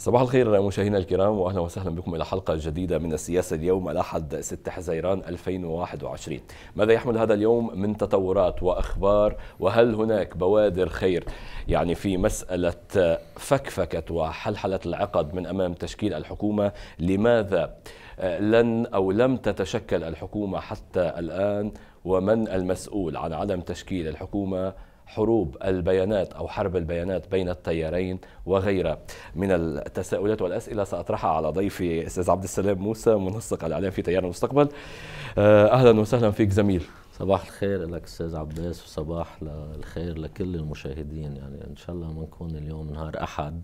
صباح الخير مشاهدينا الكرام واهلا وسهلا بكم الى حلقه جديده من السياسه اليوم الاحد 6 حزيران 2021 ماذا يحمل هذا اليوم من تطورات واخبار وهل هناك بوادر خير يعني في مساله فكفكه وحلحله العقد من امام تشكيل الحكومه لماذا لن او لم تتشكل الحكومه حتى الان ومن المسؤول عن عدم تشكيل الحكومه حروب البيانات أو حرب البيانات بين التيارين وغيرها من التساؤلات والأسئلة سأطرحها على ضيفي أستاذ عبد السلام موسى منسق الإعلام في تيار المستقبل آه، أهلا وسهلا فيك زميل صباح الخير لك استاذ عباس وصباح الخير لكل المشاهدين يعني ان شاء الله ما نكون اليوم نهار احد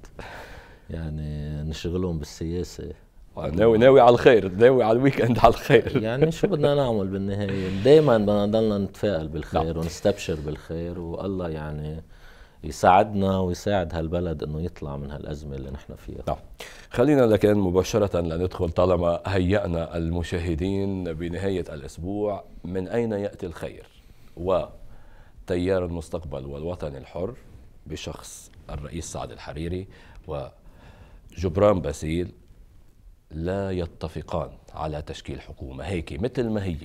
يعني نشغلهم بالسياسه ناوي ناوي على الخير ناوي على الويكند على الخير يعني شو بدنا نعمل بالنهايه دائما بدنا نضلنا نتفائل بالخير نعم. ونستبشر بالخير والله يعني يساعدنا ويساعد هالبلد انه يطلع من هالازمه اللي نحن فيها نعم خلينا لكن مباشره لندخل طالما هيئنا المشاهدين بنهايه الاسبوع من اين ياتي الخير وتيار المستقبل والوطن الحر بشخص الرئيس سعد الحريري وجبران باسيل لا يتفقان على تشكيل حكومة هيك مثل ما هي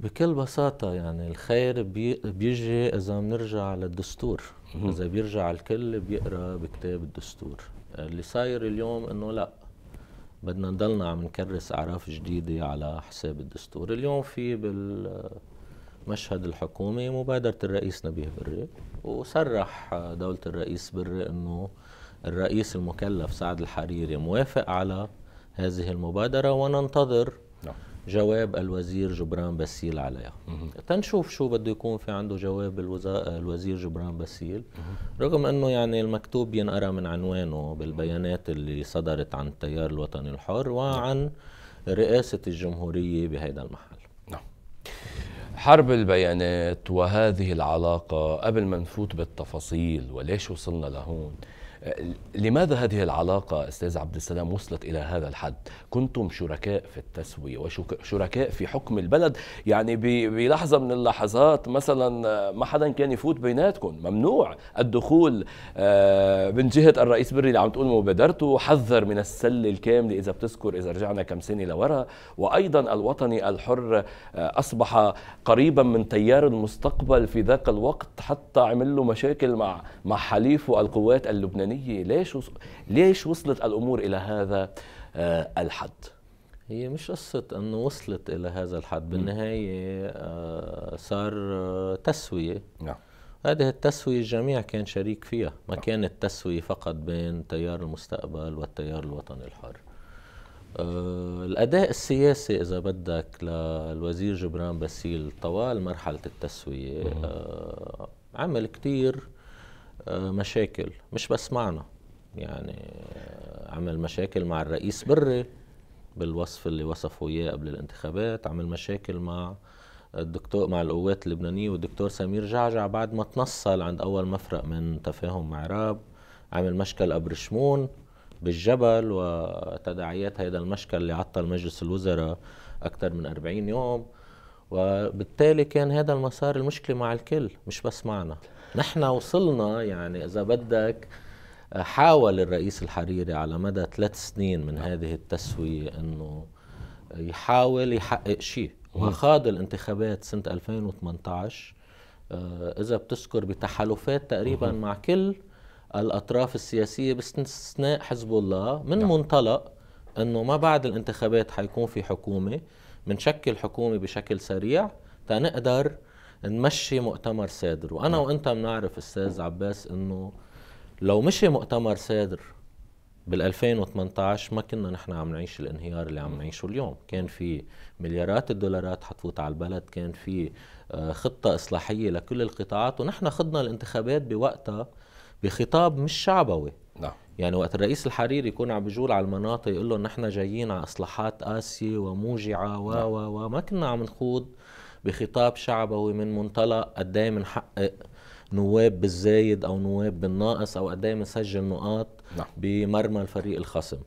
بكل بساطة يعني الخير بيجي إذا بنرجع للدستور إذا بيرجع الكل بيقرأ بكتاب الدستور اللي صاير اليوم إنه لا بدنا نضلنا عم نكرس أعراف جديدة على حساب الدستور اليوم في بالمشهد الحكومي مبادرة الرئيس نبيه بري وصرح دولة الرئيس بري إنه الرئيس المكلف سعد الحريري موافق على هذه المبادرة وننتظر نعم. جواب الوزير جبران بسيل عليها تنشوف شو بده يكون في عنده جواب الوزير جبران بسيل رغم انه يعني المكتوب ينقرا من عنوانه بالبيانات اللي صدرت عن التيار الوطني الحر وعن نعم. رئاسة الجمهورية بهذا المحل نعم حرب البيانات وهذه العلاقة قبل ما نفوت بالتفاصيل وليش وصلنا لهون أه، لماذا هذه العلاقة أستاذ عبد السلام وصلت إلى هذا الحد كنتم شركاء في التسوية وشركاء في حكم البلد يعني بلحظة من اللحظات مثلا ما حدا كان يفوت بيناتكم ممنوع الدخول أه، من جهة الرئيس بري اللي عم تقول مبادرته حذر من السلة الكاملة إذا بتذكر إذا رجعنا كم سنة لورا وأيضا الوطني الحر أه، أصبح قريبا من تيار المستقبل في ذاك الوقت حتى عمل له مشاكل مع مع حليفه القوات اللبنانية اللبنانية ليش ليش وصلت الأمور إلى هذا آه، الحد؟ هي مش قصة أنه وصلت إلى هذا الحد بالنهاية آه، صار آه، تسوية نعم هذه التسوية الجميع كان شريك فيها ما نعم. كانت تسوية فقط بين تيار المستقبل والتيار الوطني الحر آه الأداء السياسي إذا بدك للوزير جبران باسيل طوال مرحلة التسوية آه عمل كتير مشاكل مش بس معنا يعني عمل مشاكل مع الرئيس بري بالوصف اللي وصفه اياه قبل الانتخابات عمل مشاكل مع الدكتور مع القوات اللبنانيه والدكتور سمير جعجع بعد ما تنصل عند اول مفرق من تفاهم مع راب عمل مشكل قبر شمون بالجبل وتداعيات هذا المشكل اللي عطل مجلس الوزراء اكثر من 40 يوم وبالتالي كان هذا المسار المشكله مع الكل مش بس معنا نحن وصلنا يعني إذا بدك حاول الرئيس الحريري على مدى ثلاث سنين من نعم. هذه التسوية أنه يحاول يحقق شيء وخاض الانتخابات سنة 2018 آه، إذا بتذكر بتحالفات تقريبا مع كل الأطراف السياسية باستثناء حزب الله من نعم. منطلق أنه ما بعد الانتخابات حيكون في حكومة بنشكل حكومة بشكل سريع تنقدر نمشي مؤتمر سادر وانا نعم. وانت بنعرف استاذ عباس انه لو مشي مؤتمر سادر بال 2018 ما كنا نحن عم نعيش الانهيار اللي عم نعم. نعيشه اليوم، كان في مليارات الدولارات حتفوت على البلد، كان في آه، خطة إصلاحية لكل القطاعات ونحن خضنا الانتخابات بوقتها بخطاب مش شعبوي. نعم. يعني وقت الرئيس الحريري يكون عم بجول على المناطق يقول لهم نحن جايين على اصلاحات قاسيه وموجعه و نعم. و وما كنا عم نخوض بخطاب شعبوي من منطلق قد إيه من حقق نواب بالزايد او نواب بالناقص او قد إيه مسجل نقاط نعم. بمرمى الفريق الخصم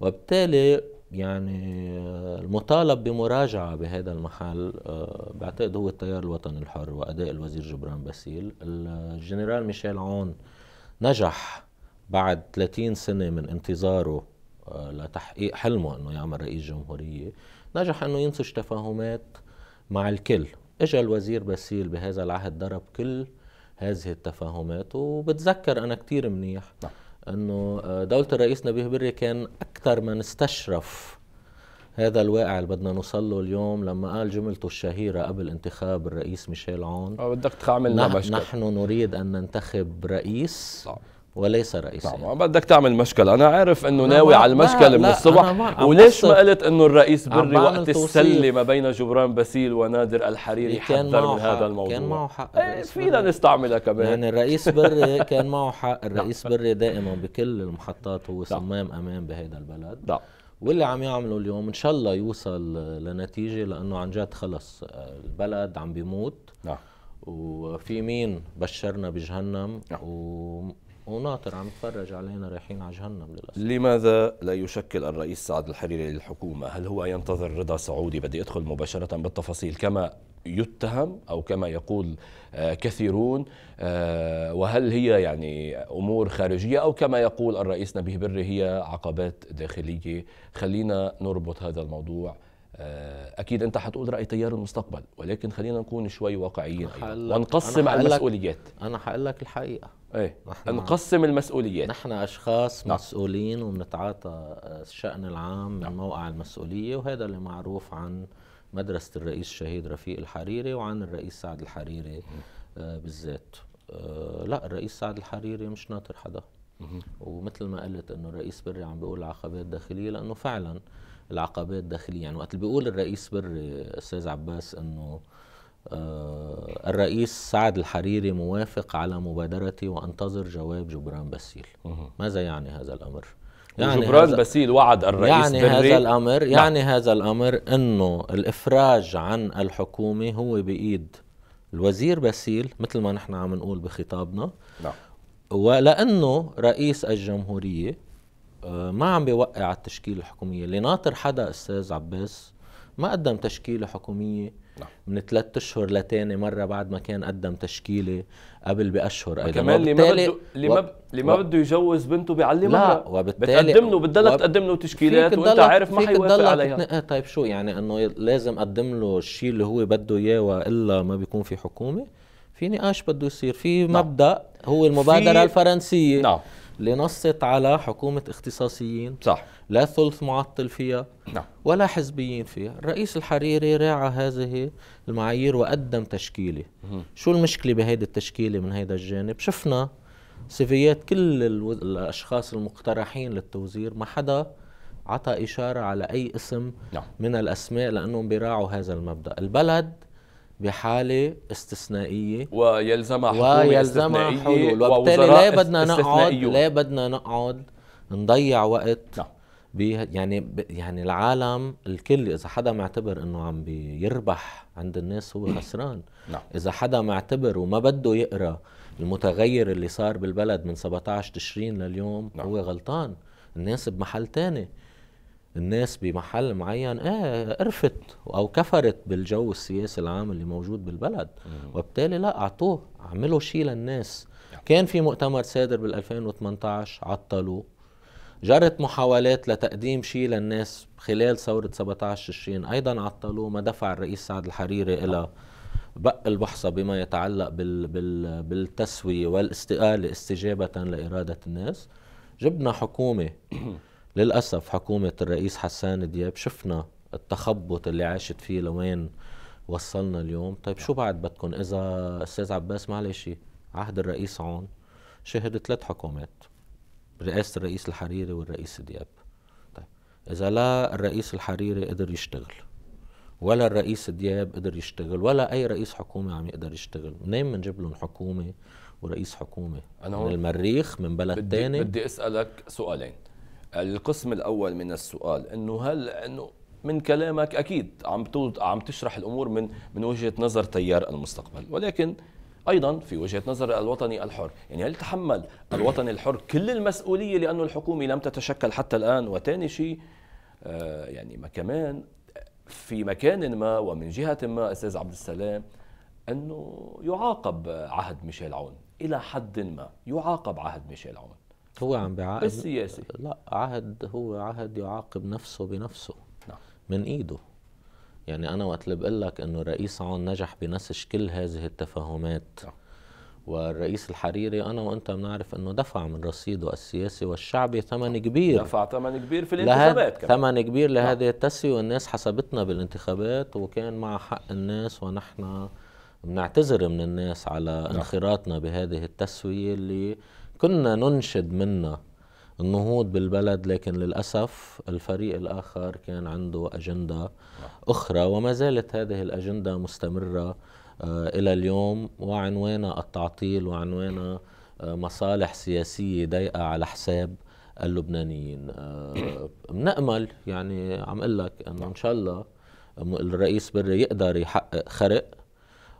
وبالتالي يعني المطالب بمراجعة بهذا المحل آه، بعتقد هو التيار الوطني الحر وأداء الوزير جبران باسيل الجنرال ميشيل عون نجح بعد 30 سنة من انتظاره آه، لتحقيق حلمه أنه يعمل رئيس جمهورية نجح أنه ينسج تفاهمات مع الكل اجى الوزير بسيل بهذا العهد ضرب كل هذه التفاهمات وبتذكر انا كثير منيح نعم. انه آه، دوله الرئيس نبيه بري كان اكثر من استشرف هذا الواقع اللي بدنا نوصل له اليوم لما قال جملته الشهيرة قبل انتخاب الرئيس ميشيل عون آه، بدك تعمل نحن نريد أن ننتخب رئيس نعم. وليس رئيسيا طبعا نعم، بدك تعمل مشكلة أنا عارف أنه ناوي على المشكلة من الصبح وليش ما قلت أنه الرئيس بري وقت السلة ما بين جبران باسيل ونادر الحريري كان حذر من هذا الموضوع كان معه حق ايه فينا نستعملها كمان يعني الرئيس بري كان معه حق نعم. الرئيس بري دائما بكل المحطات هو نعم. صمام أمان بهذا البلد لا. واللي عم يعمله اليوم ان شاء الله يوصل لنتيجه لانه عن جد خلص البلد عم بيموت نعم وفي مين بشرنا بجهنم نعم. وناطر عم يتفرج علينا رايحين على جهنم للاسف لماذا لا يشكل الرئيس سعد الحريري للحكومه؟ هل هو ينتظر رضا سعودي بدي ادخل مباشره بالتفاصيل كما يتهم او كما يقول آه، كثيرون آه، وهل هي يعني امور خارجيه او كما يقول الرئيس نبيه بري هي عقبات داخليه خلينا نربط هذا الموضوع آه، اكيد انت هتقول راي تيار المستقبل ولكن خلينا نكون شوي واقعيين ونقسم ونقسم المسؤوليات انا هقول لك الحقيقه ايه نقسم المسؤوليات نحن اشخاص نعم. مسؤولين وبنتعاطى آه، الشان العام من نعم. موقع المسؤوليه وهذا اللي معروف عن مدرسه الرئيس الشهيد رفيق الحريري وعن الرئيس سعد الحريري آه بالذات آه لا الرئيس سعد الحريري مش ناطر حدا ومثل ما قلت انه الرئيس بري عم بيقول عقبات داخليه لانه فعلا العقبات داخليا يعني وقت اللي بيقول الرئيس بري استاذ عباس انه آه الرئيس سعد الحريري موافق على مبادرتي وانتظر جواب جبران باسيل ماذا يعني هذا الامر يعني جبران باسيل وعد الرئيس يعني بري هذا الامر نعم. يعني لا. هذا الامر انه الافراج عن الحكومه هو بايد الوزير باسيل مثل ما نحن عم نقول بخطابنا نعم ولانه رئيس الجمهوريه ما عم بيوقع على التشكيله الحكوميه اللي ناطر حدا استاذ عباس ما قدم تشكيله حكوميه نعم. من ثلاث اشهر لتاني مره بعد ما كان قدم تشكيله قبل باشهر ايضا كمان اللي ما بده اللي ما و... اللي ما بده يجوز بنته بيعلمها لا وبالتالي بتقدم له بتضلك تقدم له تشكيلات وانت عارف ما حيوافق عليها إيه، طيب شو يعني انه لازم اقدم له الشيء اللي هو بده اياه والا ما بيكون في حكومه في نقاش بده يصير في نعم. مبدا هو المبادره الفرنسيه نعم لنصت على حكومة اختصاصيين صح لا ثلث معطل فيها نعم. ولا حزبيين فيها الرئيس الحريري راعى هذه المعايير وقدم تشكيلة شو المشكلة بهيدي التشكيلة من هذا الجانب شفنا سيفيات كل الأشخاص المقترحين للتوزير ما حدا عطى إشارة على أي اسم نعم. من الأسماء لأنهم بيراعوا هذا المبدأ البلد بحالة استثنائية ويلزمها حلول ويلزمها حلول وبالتالي لا بدنا نقعد لا بدنا نقعد نضيع وقت نعم. يعني يعني العالم الكل اذا حدا معتبر انه عم بيربح عند الناس هو خسران نعم. اذا حدا معتبر وما بده يقرا المتغير اللي صار بالبلد من 17 تشرين لليوم نعم. هو غلطان الناس بمحل تاني الناس بمحل معين ايه قرفت او كفرت بالجو السياسي العام اللي موجود بالبلد وبالتالي لا اعطوه عملوا شيء للناس كان في مؤتمر صادر بال 2018 عطلوه جرت محاولات لتقديم شيء للناس خلال ثورة 17 تشرين أيضا عطلوه ما دفع الرئيس سعد الحريري إلى بق البحصة بما يتعلق بال بال بالتسوية والاستقالة استجابة لإرادة الناس جبنا حكومة للأسف حكومة الرئيس حسان دياب شفنا التخبط اللي عاشت فيه لوين وصلنا اليوم طيب شو بعد بدكم إذا أستاذ عباس معلش عهد الرئيس عون شهد ثلاث حكومات رئاسة الرئيس الحريري والرئيس دياب طيب إذا لا الرئيس الحريري قدر يشتغل ولا الرئيس دياب قدر يشتغل ولا أي رئيس حكومة عم يقدر يشتغل منين بنجيب لهم حكومة ورئيس حكومة أنا من المريخ من بلد بدي تاني بدي أسألك سؤالين القسم الاول من السؤال انه هل انه من كلامك اكيد عم عم تشرح الامور من من وجهه نظر تيار المستقبل ولكن ايضا في وجهه نظر الوطني الحر، يعني هل تحمل الوطني الحر كل المسؤوليه لانه الحكومه لم تتشكل حتى الان وثاني شيء آه، يعني ما كمان في مكان ما ومن جهه ما استاذ عبد السلام انه يعاقب عهد ميشيل عون الى حد ما يعاقب عهد ميشيل عون هو عم بيعاقب السياسي لا عهد هو عهد يعاقب نفسه بنفسه نعم. من ايده يعني انا وقت اللي بقول لك انه رئيس عون نجح بنسج كل هذه التفاهمات نعم. والرئيس الحريري انا وانت بنعرف انه دفع من رصيده السياسي والشعبي ثمن كبير دفع ثمن كبير في الانتخابات كمان ثمن كبير نعم. لهذه التسويه والناس حسبتنا بالانتخابات وكان مع حق الناس ونحن بنعتذر من الناس على نعم. انخراطنا بهذه التسويه اللي كنا ننشد منا النهوض بالبلد لكن للأسف الفريق الآخر كان عنده أجندة أخرى وما زالت هذه الأجندة مستمرة آه، إلى اليوم وعنوانها التعطيل وعنوانها مصالح سياسية ضيقة على حساب اللبنانيين آه، بنأمل يعني عم أقول لك أنه إن شاء الله الرئيس بري يقدر يحقق خرق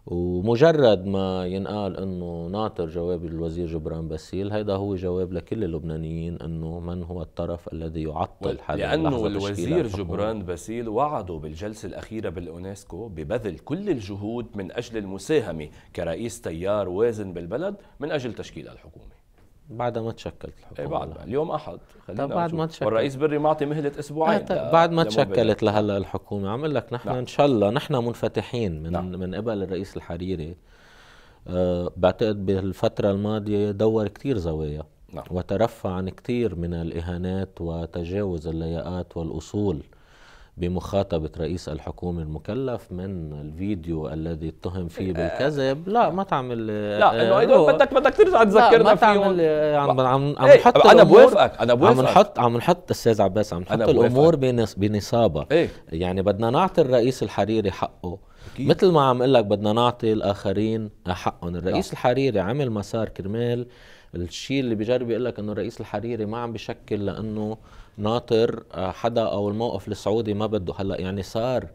ومجرد ما ينقال انه ناطر جواب الوزير جبران باسيل هيدا هو جواب لكل اللبنانيين انه من هو الطرف الذي يعطل حل لانه الوزير جبران باسيل وعده بالجلسه الاخيره باليونسكو ببذل كل الجهود من اجل المساهمه كرئيس تيار وازن بالبلد من اجل تشكيل الحكومه بعد ما تشكلت الحكومه إيه، بعد اليوم احد خلينا طب بعد ما تشكلت والرئيس بري معطي مهله اسبوعين آه بعد ما تشكلت نعم. لهلا الحكومه عم لك نحن نعم. ان شاء الله نحن منفتحين من نعم. من قبل الرئيس الحريري أه بعتقد بالفتره الماضيه دور كثير زوايا نعم. وترفع عن كثير من الاهانات وتجاوز اللياقات والاصول بمخاطبة رئيس الحكومة المكلف من الفيديو الذي اتهم فيه آه، بالكذب لا آه. ما تعمل لا آه، انه هدول بدك بدك ترجع تذكرنا ما تعمل عم عم عم إيه، نحط انا بوافقك انا بوافقك عم نحط عم نحط استاذ عباس عم نحط الامور بنصابها ايه؟ يعني بدنا نعطي الرئيس الحريري حقه أكيد. مثل ما عم اقول لك بدنا نعطي الاخرين حقهم الرئيس لا. الحريري عمل مسار كرمال الشيء اللي بجرب يقول لك انه الرئيس الحريري ما عم بشكل لانه ناطر آه، حدا او الموقف السعودي ما بده هلا يعني صار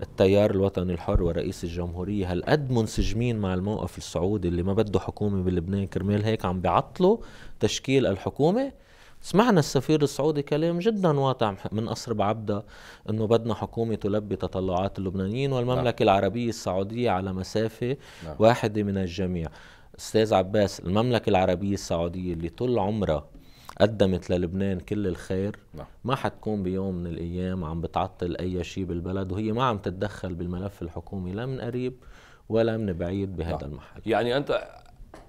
التيار الوطني الحر ورئيس الجمهورية هالقد منسجمين مع الموقف السعودي اللي ما بده حكومة بلبنان كرمال هيك عم بيعطلوا تشكيل الحكومة سمعنا السفير السعودي كلام جدا واقع من قصر بعبدة انه بدنا حكومة تلبي تطلعات اللبنانيين والمملكة نعم. العربية السعودية على مسافة نعم. واحدة من الجميع استاذ عباس المملكة العربية السعودية اللي طول عمرها قدمت للبنان كل الخير نعم. ما حتكون بيوم من الايام عم بتعطل اي شيء بالبلد وهي ما عم تتدخل بالملف الحكومي لا من قريب ولا من بعيد بهذا نعم. المحل يعني انت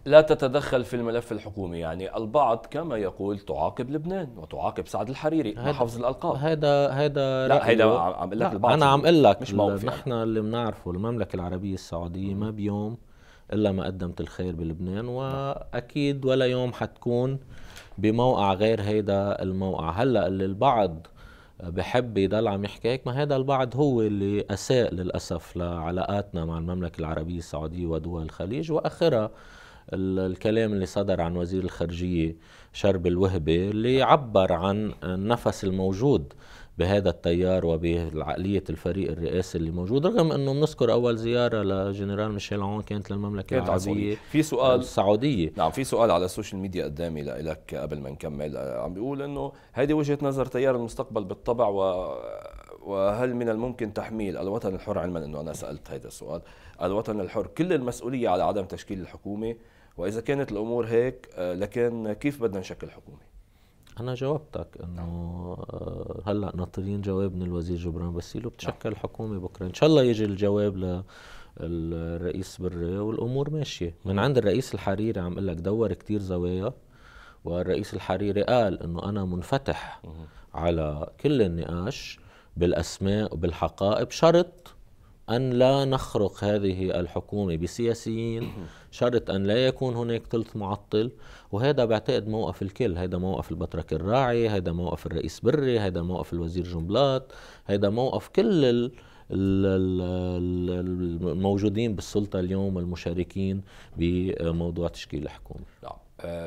لا تتدخل في الملف الحكومي يعني البعض كما يقول تعاقب لبنان وتعاقب سعد الحريري مع حفظ الالقاب هذا هذا لا هيدا عم اقول لك البعض انا عم اقول لك مش موقفي يعني. نحن اللي بنعرفه المملكه العربيه السعوديه ما بيوم الا ما قدمت الخير بلبنان نعم. واكيد ولا يوم حتكون بموقع غير هيدا الموقع هلا اللي البعض بحب يضل عم يحكي هيك ما هذا البعض هو اللي اساء للاسف لعلاقاتنا مع المملكه العربيه السعوديه ودول الخليج واخرها الكلام اللي صدر عن وزير الخارجيه شرب الوهبه اللي عبر عن النفس الموجود بهذا التيار وبعقلية الفريق الرئاسي اللي موجود رغم أنه بنذكر أول زيارة لجنرال ميشيل عون كانت للمملكة كانت العربية في سؤال السعودية نعم في سؤال على السوشيال ميديا قدامي لك قبل ما نكمل آه، عم بيقول أنه هذه وجهة نظر تيار المستقبل بالطبع و وهل من الممكن تحميل الوطن الحر علما انه انا سالت هذا السؤال الوطن الحر كل المسؤوليه على عدم تشكيل الحكومه واذا كانت الامور هيك آه، لكن كيف بدنا نشكل حكومه انا جاوبتك انه آه، هلا ناطرين جواب من الوزير جبران باسيلو بتشكل حكومه بكره ان شاء الله يجي الجواب للرئيس بري والامور ماشيه من عند الرئيس الحريري عم اقول لك دور كثير زوايا والرئيس الحريري قال انه انا منفتح على كل النقاش بالاسماء وبالحقائب شرط أن لا نخرق هذه الحكومة بسياسيين شرط أن لا يكون هناك ثلث معطل وهذا بعتقد موقف الكل هذا موقف البطرك الراعي هذا موقف الرئيس بري هذا موقف الوزير جنبلاط هذا موقف كل الموجودين بالسلطة اليوم المشاركين بموضوع تشكيل الحكومة نعم.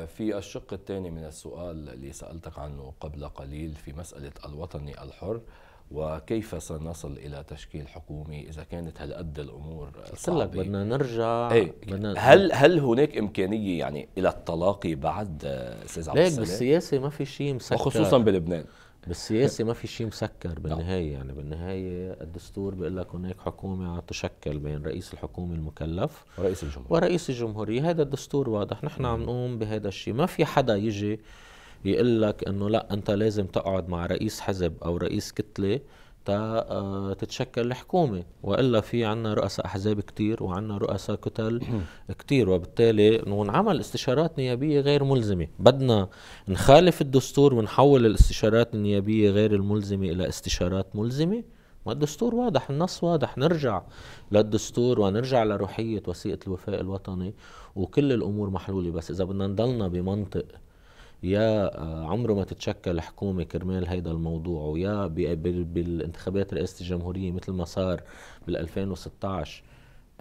في الشق الثاني من السؤال اللي سألتك عنه قبل قليل في مسألة الوطني الحر وكيف سنصل الى تشكيل حكومي اذا كانت هالقد الامور قلت لك بدنا نرجع إيه، بدنا هل هل هناك امكانيه يعني الى التلاقي بعد آه، استاذ عبد ليك بالسياسه ما في شيء مسكر وخصوصا بلبنان بالسياسه ما في شيء مسكر نعم. بالنهايه يعني بالنهايه الدستور بيقول لك هناك حكومه تشكل بين رئيس الحكومه المكلف ورئيس الجمهوريه ورئيس الجمهوريه هذا الدستور واضح نحن عم نقوم بهذا الشيء ما في حدا يجي يقول لك انه لا انت لازم تقعد مع رئيس حزب او رئيس كتله تا آه، تتشكل الحكومة وإلا في عنا رؤساء أحزاب كتير وعنا رؤساء كتل كتير وبالتالي ونعمل استشارات نيابية غير ملزمة بدنا نخالف الدستور ونحول الاستشارات النيابية غير الملزمة إلى استشارات ملزمة ما الدستور واضح النص واضح نرجع للدستور ونرجع لروحية وثيقة الوفاء الوطني وكل الأمور محلولة بس إذا بدنا نضلنا بمنطق يا آه، عمره ما تتشكل حكومه كرمال هيدا الموضوع ويا بالانتخابات رئاسه الجمهوريه مثل ما صار بال 2016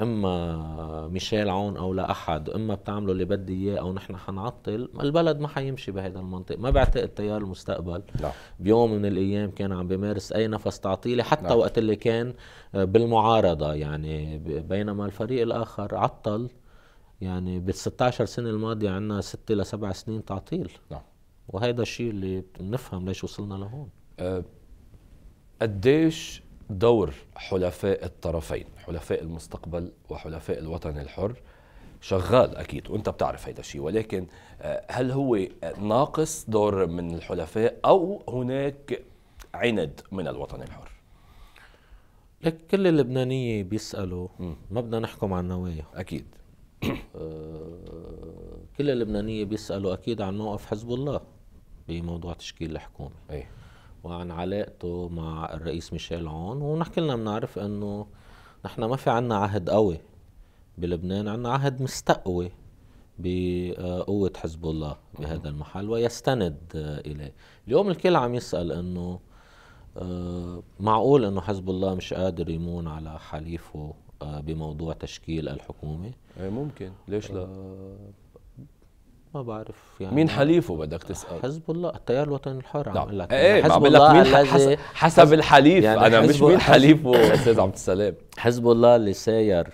اما ميشيل عون او لا احد اما بتعملوا اللي بدي اياه او نحن حنعطل البلد ما حيمشي بهذا المنطق ما بعتقد تيار المستقبل لا. بيوم من الايام كان عم بمارس اي نفس تعطيلي حتى لا. وقت اللي كان آه، بالمعارضه يعني بينما الفريق الاخر عطل يعني بال 16 سنه الماضيه عندنا ست لسبع سنين تعطيل نعم وهذا الشيء اللي بنفهم ليش وصلنا لهون أه قديش دور حلفاء الطرفين حلفاء المستقبل وحلفاء الوطن الحر شغال اكيد وانت بتعرف هيدا الشيء ولكن أه، هل هو ناقص دور من الحلفاء او هناك عند من الوطن الحر لك كل اللبنانيه بيسالوا ما بدنا نحكم على النوايا اكيد آه، كل اللبنانيه بيسالوا اكيد عن موقف حزب الله بموضوع تشكيل الحكومه أي. وعن علاقته مع الرئيس ميشيل عون ونحكي لنا بنعرف انه نحن ما في عنا عهد قوي بلبنان عنا عهد مستقوي بقوة حزب الله بهذا المحل ويستند إليه اليوم الكل عم يسأل أنه آه، معقول أنه حزب الله مش قادر يمون على حليفه آه، بموضوع تشكيل الحكومه إيه، ممكن ليش لا آه، ما بعرف يعني مين حليفه بدك تسال حزب الله التيار الوطني الحر عم لك ايه حزب الله مين حسب, حسب الحليف يعني انا مش مين حليفه استاذ عبد السلام حزب الله اللي ساير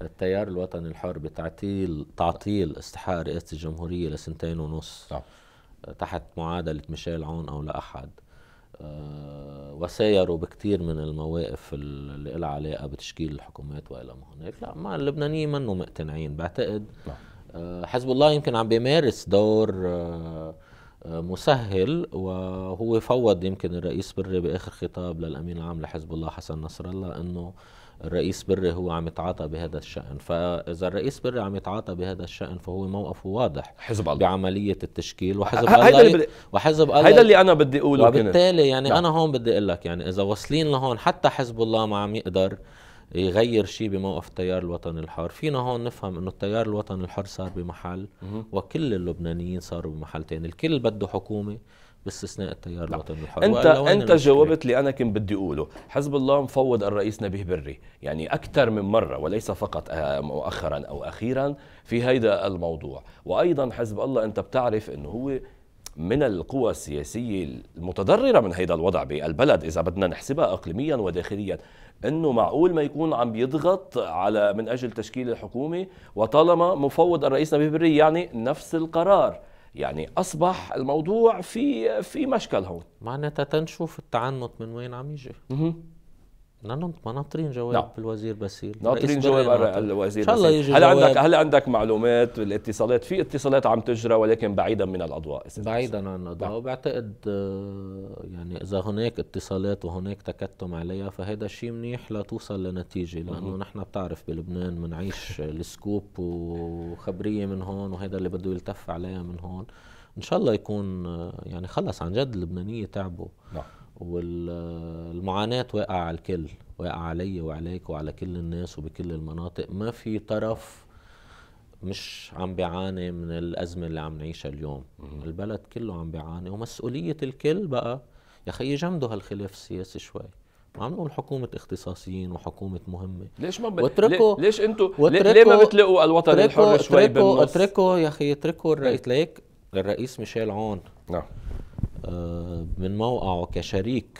التيار الوطني الحر بتعطيل تعطيل استحقاق رئاسه الجمهوريه لسنتين ونص نعم. تحت معادله ميشيل عون او لاحد أحد آه، وسايروا بكثير من المواقف اللي لها علاقه بتشكيل الحكومات والى ما هنالك، لا ما اللبنانيين منهم مقتنعين بعتقد آه، حزب الله يمكن عم بيمارس دور آه، مسهل وهو فوض يمكن الرئيس بري باخر خطاب للامين العام لحزب الله حسن نصر الله انه الرئيس بري هو عم يتعاطى بهذا الشأن فإذا الرئيس بري عم يتعاطى بهذا الشأن فهو موقفه واضح حزب الله بعملية التشكيل وحزب الله هيدا اللي بدي وحزب الله هيدا اللي أنا بدي أقوله وبالتالي يعني نعم. أنا هون بدي أقول لك يعني إذا واصلين لهون حتى حزب الله ما عم يقدر يغير شيء بموقف التيار الوطني الحر فينا هون نفهم انه التيار الوطني الحر صار بمحل وكل اللبنانيين صاروا بمحل تاني الكل بده حكومه باستثناء التيار نعم. الوطني الحر انت انت جاوبت اللي انا كنت بدي اقوله حزب الله مفوض الرئيس نبيه بري يعني اكثر من مره وليس فقط آه، مؤخرا او اخيرا في هذا الموضوع وايضا حزب الله انت بتعرف انه هو من القوى السياسية المتضررة من هذا الوضع بالبلد إذا بدنا نحسبها إقليميا وداخليا انه معقول ما يكون عم بيضغط على من اجل تشكيل الحكومه وطالما مفوض الرئيس نبيه بري يعني نفس القرار يعني اصبح الموضوع في في مشكل هون معناتها تنشوف التعنت من وين عم يجي ناطرين جواب نعم. الوزير باسيل ناطرين جواب الوزير ان شاء الله يجي هل عندك هل عندك معلومات الاتصالات في اتصالات عم تجرى ولكن بعيدا من الاضواء بعيدا عن الاضواء نعم. وبعتقد آه، يعني اذا هناك اتصالات وهناك تكتم عليها فهذا شيء منيح لتوصل لنتيجه لانه نحن بتعرف بلبنان بنعيش السكوب وخبريه من هون وهذا اللي بده يلتف عليها من هون ان شاء الله يكون آه، يعني خلص عن جد اللبنانيه تعبوا نعم والمعاناة واقعة على الكل واقعة علي وعليك وعلى كل الناس وبكل المناطق ما في طرف مش عم بيعاني من الأزمة اللي عم نعيشها اليوم البلد كله عم بيعاني ومسؤولية الكل بقى يا خيي جمدوا هالخلاف السياسي شوي ما عم نقول حكومة اختصاصيين وحكومة مهمة ليش ما ب... واتركوا ليش انتوا ليه ما بتلاقوا الوطن الحر شوي بالنص اتركوا يا اخي اتركوا الرئيس ليك الرئيس ميشيل عون نعم آه، من موقعه كشريك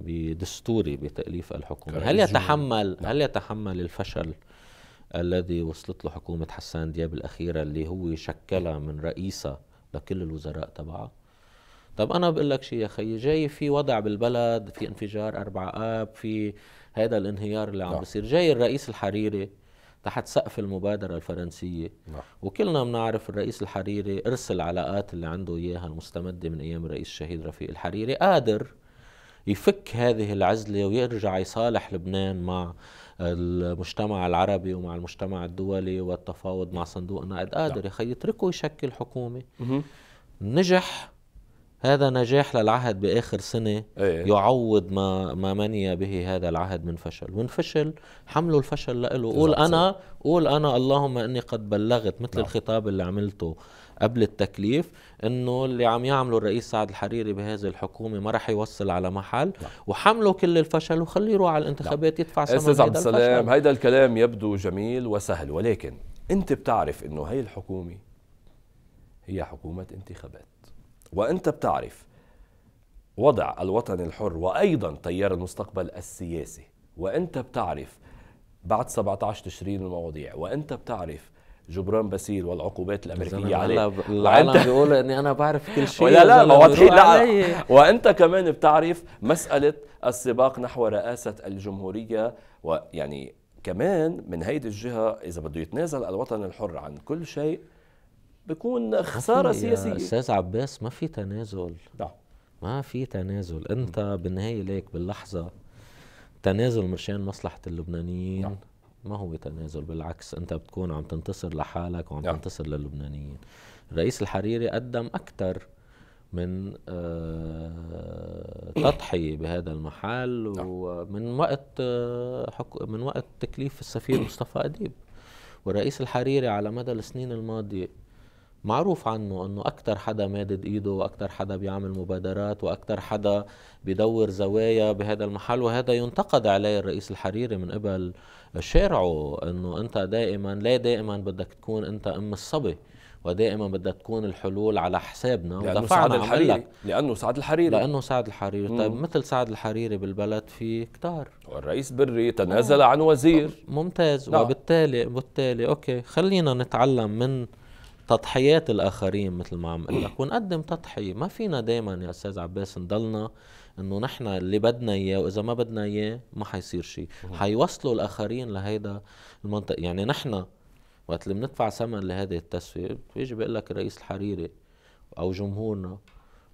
بدستوري بتأليف الحكومة هل يتحمل نعم. هل يتحمل الفشل الذي وصلت له حكومة حسان دياب الأخيرة اللي هو شكلها من رئيسة لكل الوزراء تبعها طب أنا بقول لك شيء يا خيي جاي في وضع بالبلد في انفجار أربع آب في هذا الانهيار اللي عم نعم. بصير جاي الرئيس الحريري تحت سقف المبادرة الفرنسية نعم. وكلنا بنعرف الرئيس الحريري إرث العلاقات اللي عنده إياها المستمدة من أيام الرئيس الشهيد رفيق الحريري قادر يفك هذه العزلة ويرجع يصالح لبنان مع المجتمع العربي ومع المجتمع الدولي والتفاوض مع صندوق النقد قادر نعم. يخي خي يتركه يشكل حكومة نجح هذا نجاح للعهد باخر سنه أيه. يعوض ما ما مني به هذا العهد من فشل، وان فشل حملوا الفشل له، قول انا قول انا اللهم اني قد بلغت مثل نعم. الخطاب اللي عملته قبل التكليف انه اللي عم يعمله الرئيس سعد الحريري بهذه الحكومه ما راح يوصل على محل نعم. وحملوا كل الفشل وخليه يروح على الانتخابات نعم. يدفع ثمن استاذ عبد السلام هيدا الكلام يبدو جميل وسهل ولكن انت بتعرف انه هي الحكومه هي حكومه انتخابات وأنت بتعرف وضع الوطن الحر وأيضا تيار المستقبل السياسي وأنت بتعرف بعد 17 تشرين المواضيع وأنت بتعرف جبران باسيل والعقوبات الامريكيه عليه العالم وأنت... بيقول اني انا بعرف كل شيء ولا لا واضحين لا وانت كمان بتعرف مساله السباق نحو رئاسه الجمهوريه ويعني كمان من هيدي الجهه اذا بده يتنازل الوطن الحر عن كل شيء بكون خساره سياسيه استاذ عباس ما في تنازل نعم ما في تنازل انت بالنهايه ليك باللحظه تنازل مشان مصلحه اللبنانيين نعم. ما هو تنازل بالعكس انت بتكون عم تنتصر لحالك وعم نعم. تنتصر للبنانيين الرئيس الحريري قدم اكثر من آه تضحيه بهذا المحل نعم. ومن وقت آه، من وقت تكليف السفير مصطفى اديب والرئيس الحريري على مدى السنين الماضيه معروف عنه انه اكثر حدا مادد ايده واكثر حدا بيعمل مبادرات واكثر حدا بدور زوايا بهذا المحل وهذا ينتقد عليه الرئيس الحريري من قبل شارعه انه انت دائما لا دائما بدك تكون انت ام الصبي ودائما بدها تكون الحلول على حسابنا لانه سعد الحريري لانه سعد الحريري لانه سعد الحريري طيب، مم. طيب مثل سعد الحريري بالبلد في كتار والرئيس بري تنازل مم. عن وزير ممتاز نعم. وبالتالي بالتالي اوكي خلينا نتعلم من تضحيات الاخرين مثل ما عم اقول لك ونقدم تضحيه ما فينا دائما يا استاذ عباس نضلنا انه نحن اللي بدنا اياه واذا ما بدنا اياه ما حيصير شيء حيوصلوا الاخرين لهيدا المنطق يعني نحن وقت اللي بندفع ثمن لهذه التسويه بيجي بيقول لك الرئيس الحريري او جمهورنا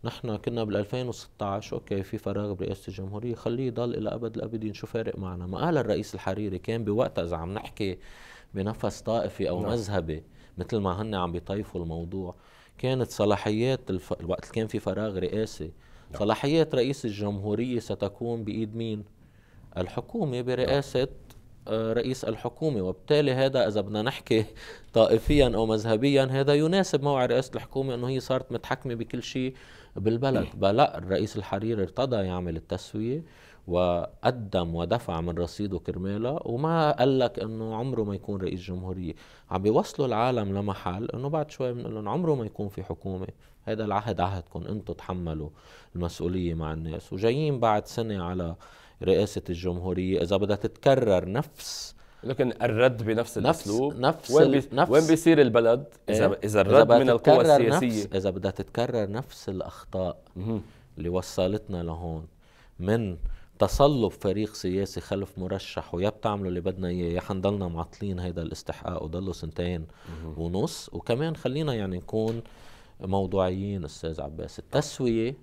نحن كنا بال 2016 اوكي في فراغ برئاسه الجمهوريه خليه يضل الى ابد الابدين شو فارق معنا ما قال الرئيس الحريري كان بوقتها اذا عم نحكي بنفس طائفي او نعم. مذهبي مثل ما هن عم بيطيفوا الموضوع كانت صلاحيات الف... الوقت كان في فراغ رئاسي نعم. صلاحيات رئيس الجمهورية ستكون بإيد مين؟ الحكومة برئاسة نعم. رئيس الحكومة وبالتالي هذا إذا بدنا نحكي طائفيا أو مذهبيا هذا يناسب موعد رئاسة الحكومة أنه هي صارت متحكمة بكل شيء بالبلد نعم. بلا الرئيس الحريري ارتضى يعمل التسوية وقدم ودفع من رصيده كرمالها وما قال لك انه عمره ما يكون رئيس جمهوريه عم بيوصلوا العالم لمحل انه بعد شوي بنقول لهم عمره ما يكون في حكومه هذا العهد عهدكم انتم تحملوا المسؤوليه مع الناس وجايين بعد سنه على رئاسه الجمهوريه اذا بدها تتكرر نفس لكن الرد بنفس نفس الاسلوب نفس وين, بي نفس وين بيصير البلد اذا إيه؟ اذا الرد إذا من القوى السياسيه اذا بدها تتكرر نفس الاخطاء اللي وصلتنا لهون من تصلب فريق سياسي خلف مرشح ويا بتعملوا اللي بدنا اياه يا حنضلنا معطلين هيدا الاستحقاق وضلوا سنتين ونص وكمان خلينا يعني نكون موضوعيين استاذ عباس التسويه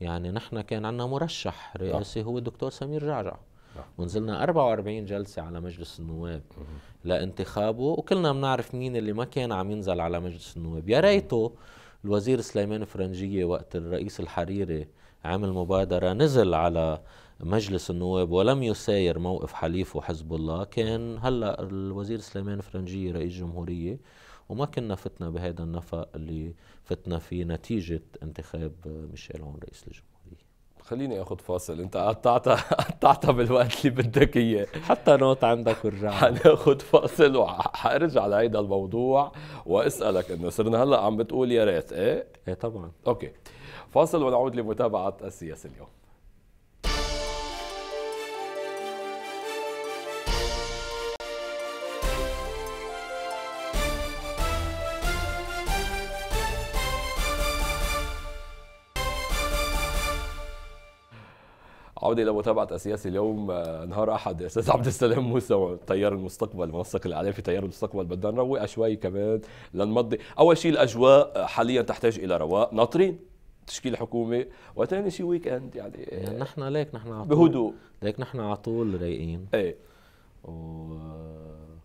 يعني نحن كان عندنا مرشح رئاسي هو الدكتور سمير جعجع ونزلنا 44 جلسة على مجلس النواب لانتخابه وكلنا بنعرف مين اللي ما كان عم ينزل على مجلس النواب يا ريته الوزير سليمان فرنجية وقت الرئيس الحريري عمل مبادرة نزل على مجلس النواب ولم يساير موقف حليفه حزب الله كان هلا الوزير سليمان فرنجية رئيس جمهورية وما كنا فتنا بهذا النفق اللي فتنا فيه نتيجة انتخاب ميشيل عون رئيس الجمهورية خليني اخذ فاصل انت قطعتها قطعتها بالوقت اللي بدك اياه حتى نوت عندك ورجع حناخذ فاصل وحارجع لهيدا الموضوع واسالك انه صرنا هلا عم بتقول يا ريت ايه؟ ايه طبعا اوكي فاصل ونعود لمتابعة السياسة اليوم عودة إلى متابعة السياسة اليوم آه، نهار أحد أستاذ عبد السلام موسى تيار المستقبل منسق الإعلام في تيار المستقبل بدنا نروق شوي كمان لنمضي أول شيء الأجواء آه، حاليا تحتاج إلى رواق ناطرين تشكيل حكومه وثاني شيء ويك اند يعني يعني نحن ليك نحن بهدوء ليك نحن على طول رايقين ايه و...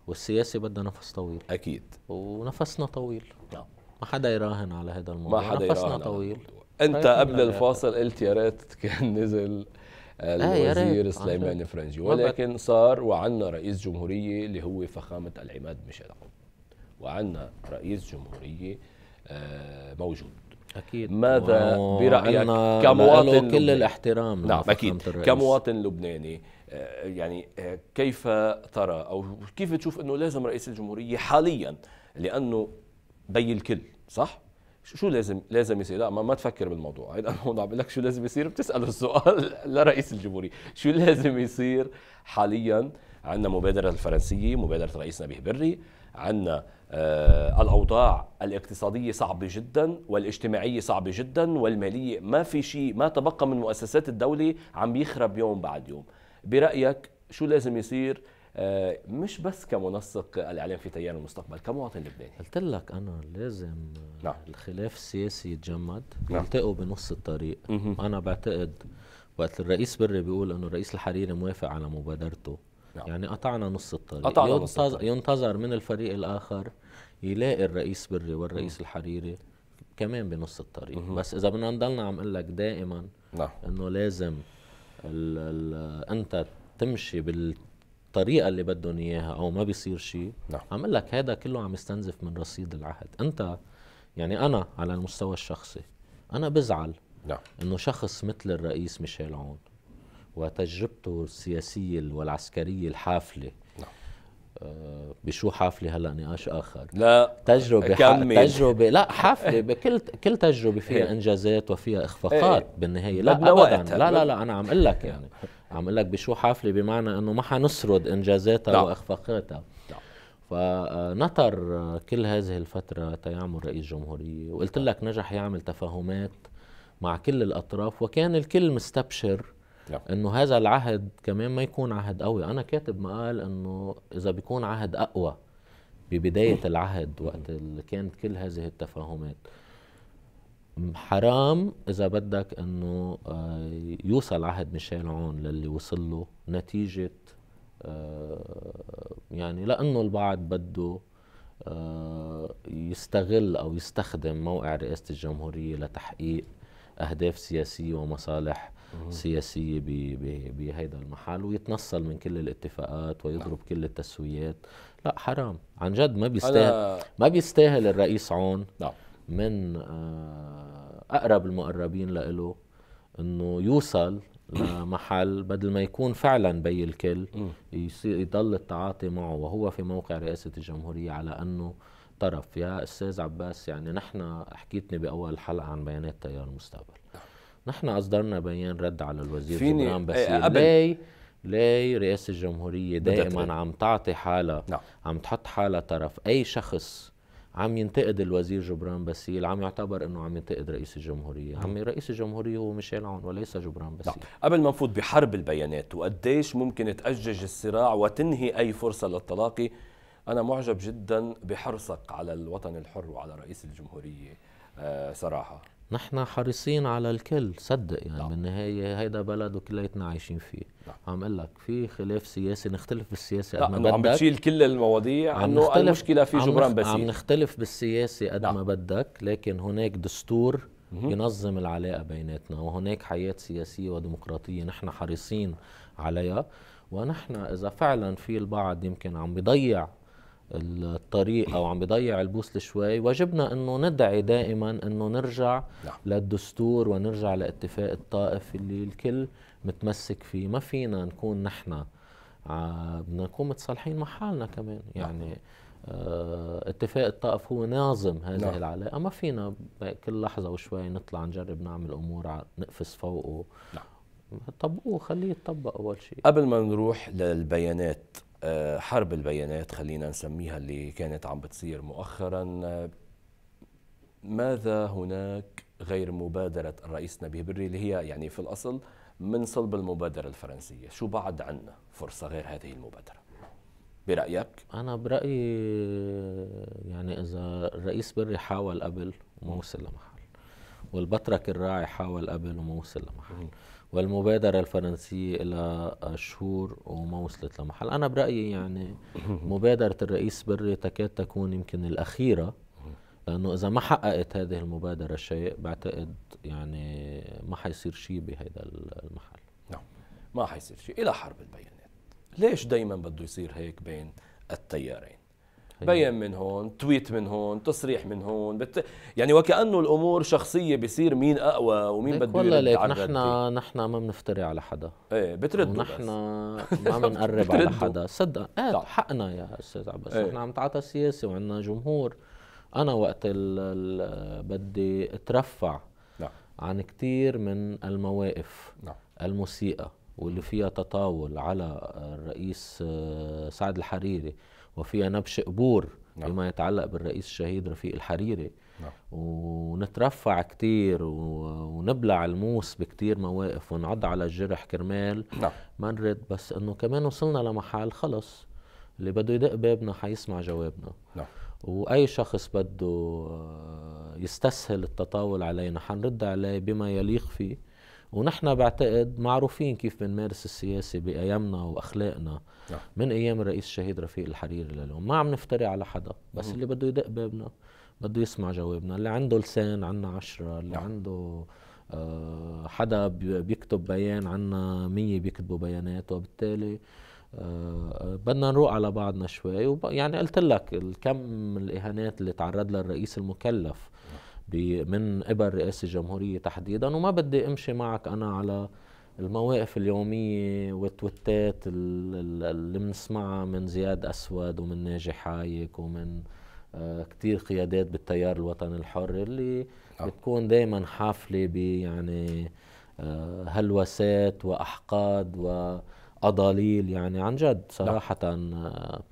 والسياسه بدها نفس طويل اكيد ونفسنا طويل نعم ما حدا يراهن على هذا الموضوع ما حدا نفسنا طويل انت قبل الفاصل قلت يا ريت كان نزل إيه، الوزير آه سليمان فرنجي ولكن صار وعنا رئيس جمهورية اللي هو فخامة العماد ميشيل عون وعنا رئيس جمهورية آه، موجود اكيد ماذا آه، برايك كمواطن كل الاحترام نعم اكيد كمواطن لبناني آه، يعني آه، كيف ترى او كيف تشوف انه لازم رئيس الجمهوريه حاليا لانه بي الكل صح شو لازم لازم يصير لا ما, ما تفكر بالموضوع هيدا الموضوع عم بقول لك شو لازم يصير بتساله السؤال لرئيس الجمهوريه شو لازم يصير حاليا عندنا مبادره الفرنسيه مبادره رئيسنا بهبري عندنا آه، الاوضاع الاقتصاديه صعبه جدا والاجتماعيه صعبه جدا والماليه ما في شيء ما تبقى من مؤسسات الدوله عم يخرب يوم بعد يوم برايك شو لازم يصير آه، مش بس كمنسق الاعلام في تيار المستقبل كمواطن لبناني قلت لك انا لازم نعم. الخلاف السياسي يتجمد نعم. يلتقوا بنص الطريق مه. انا بعتقد وقت الرئيس بري بيقول انه الرئيس الحريري موافق على مبادرته نعم. يعني قطعنا نص الطريق قطعنا ينتظر, نص الطريق. ينتظر من الفريق الآخر يلاقي الرئيس بري والرئيس مم. الحريري كمان بنص الطريق مم. بس إذا بدنا نضلنا عم أقول لك دائما نعم. إنه لازم ال الـ أنت تمشي بالطريقه اللي بدهم اياها او ما بيصير شيء نعم. عم اقول لك هذا كله عم يستنزف من رصيد العهد انت يعني انا على المستوى الشخصي انا بزعل نعم. انه شخص مثل الرئيس ميشيل عون وتجربته السياسية والعسكرية الحافلة نعم. آه، بشو حافلة هلا نقاش آخر لا تجربة كمل. تجربة لا حافلة بكل كل تجربة فيها إيه. إنجازات وفيها إيه. إخفاقات هي. بالنهاية لا أبدا وقتها. لا لا لا أنا عم أقول لك يعني عم أقول لك بشو حافلة بمعنى إنه ما حنسرد إنجازاتها لا. نعم. وإخفاقاتها نعم. فنطر آه، كل هذه الفترة تيعمل رئيس جمهورية وقلت لك نجح يعمل تفاهمات مع كل الأطراف وكان الكل مستبشر انه هذا العهد كمان ما يكون عهد قوي انا كاتب مقال انه اذا بيكون عهد اقوى ببدايه mm. العهد وقت اللي كانت كل هذه التفاهمات حرام اذا بدك انه آه، يوصل عهد ميشيل عون للي وصل له نتيجه آه، يعني لانه البعض بده آه، يستغل او يستخدم موقع رئاسه الجمهوريه لتحقيق اهداف سياسيه ومصالح سياسية بهيدا المحل ويتنصل من كل الاتفاقات ويضرب لا. نعم. كل التسويات لا حرام عن جد ما بيستاهل ما بيستاهل الرئيس عون لا. نعم. من آه، أقرب المقربين له انه يوصل لمحل بدل ما يكون فعلا بي الكل يصير يضل التعاطي معه وهو في موقع رئاسة الجمهورية على أنه طرف يا أستاذ عباس يعني نحن حكيتني بأول حلقة عن بيانات تيار المستقبل نحن أصدرنا بيان رد على الوزير جبران بس إيه، قبل... لي لي رئاسة الجمهورية دائما عم تعطي حالها نعم. عم تحط حالها طرف أي شخص عم ينتقد الوزير جبران باسيل عم يعتبر انه عم ينتقد رئيس الجمهوريه، عم رئيس الجمهوريه هو ميشيل عون وليس جبران باسيل. نعم. قبل ما نفوت بحرب البيانات وقديش ممكن تأجج الصراع وتنهي اي فرصه للتلاقي، انا معجب جدا بحرصك على الوطن الحر وعلى رئيس الجمهوريه آه، صراحه. نحن حريصين على الكل صدق يعني نعم. بالنهايه هيدا بلد وكليتنا عايشين فيه نعم. عم اقول لك في خلاف سياسي نختلف بالسياسه قد ما بدك عم بتشيل كل المواضيع انه المشكله في جبران بسيط عم نختلف بالسياسه قد ما نعم. بدك لكن هناك دستور ينظم العلاقه بيناتنا وهناك حياه سياسيه وديمقراطيه نحن حريصين عليها ونحن اذا فعلا في البعض يمكن عم بيضيع الطريق او عم بيضيع البوصله شوي واجبنا انه ندعي دائما انه نرجع نعم. للدستور ونرجع لاتفاق الطائف اللي الكل متمسك فيه ما فينا نكون نحن بدنا نكون متصالحين مع حالنا كمان نعم. يعني آه اتفاق الطائف هو ناظم هذه لا. نعم. العلاقه ما فينا كل لحظه وشوي نطلع نجرب نعمل امور نقفز فوقه نعم. طبقوه خليه يطبق اول شيء قبل ما نروح للبيانات آه، حرب البيانات خلينا نسميها اللي كانت عم بتصير مؤخرا آه، ماذا هناك غير مبادرة الرئيس نبيه بري اللي هي يعني في الأصل من صلب المبادرة الفرنسية شو بعد عنا فرصة غير هذه المبادرة برأيك؟ أنا برأيي يعني إذا الرئيس بري حاول قبل وما وصل لمحل والبطرك الراعي حاول قبل وما وصل لمحل والمبادرة الفرنسية إلى شهور وما وصلت لمحل أنا برأيي يعني مبادرة الرئيس بري تكاد تكون يمكن الأخيرة لأنه إذا ما حققت هذه المبادرة شيء بعتقد يعني ما حيصير شيء بهذا المحل نعم ما حيصير شيء إلى حرب البيانات ليش دايما بده يصير هيك بين التيارين بيان من هون تويت من هون تصريح من هون بت... يعني وكأنه الأمور شخصية بصير مين أقوى ومين بده والله ليك نحن نحن ما بنفتري على حدا ايه بس نحن ما بنقرب على حدا صدق ايه حقنا يا أستاذ عباس ايه. نحن عم نتعاطى سياسة وعندنا جمهور أنا وقت ال... ال... بدي أترفع نعم. عن كثير من المواقف نعم. المسيئة واللي فيها تطاول على الرئيس آه، سعد الحريري وفيها نبش قبور نعم. بما يتعلق بالرئيس الشهيد رفيق الحريري نعم. ونترفع كتير ونبلع الموس بكتير مواقف ونعض على الجرح كرمال نعم. ما نرد بس انه كمان وصلنا لمحل خلص اللي بده يدق بابنا حيسمع جوابنا نعم. واي شخص بده آه، يستسهل التطاول علينا حنرد عليه بما يليق فيه ونحن بعتقد معروفين كيف بنمارس السياسة بأيامنا وأخلاقنا نعم. من أيام الرئيس الشهيد رفيق الحريري لليوم ما عم نفتري على حدا بس مم. اللي بده يدق بابنا بده يسمع جوابنا اللي عنده لسان عنا عشرة اللي نعم. عنده آه، حدا بيكتب بيان عنا مية بيكتبوا بيانات وبالتالي آه، بدنا نروق على بعضنا شوي يعني قلت لك الكم الاهانات اللي تعرض لها الرئيس المكلف من قبل رئاسة الجمهورية تحديدا وما بدي امشي معك انا على المواقف اليومية والتويتات اللي بنسمعها من زياد أسود ومن ناجي حايك ومن آه، كتير قيادات بالتيار الوطني الحر اللي آه. بتكون دايما حافلة يعني آه، هلوسات وأحقاد وأضاليل يعني عن جد نعم. صراحة لا.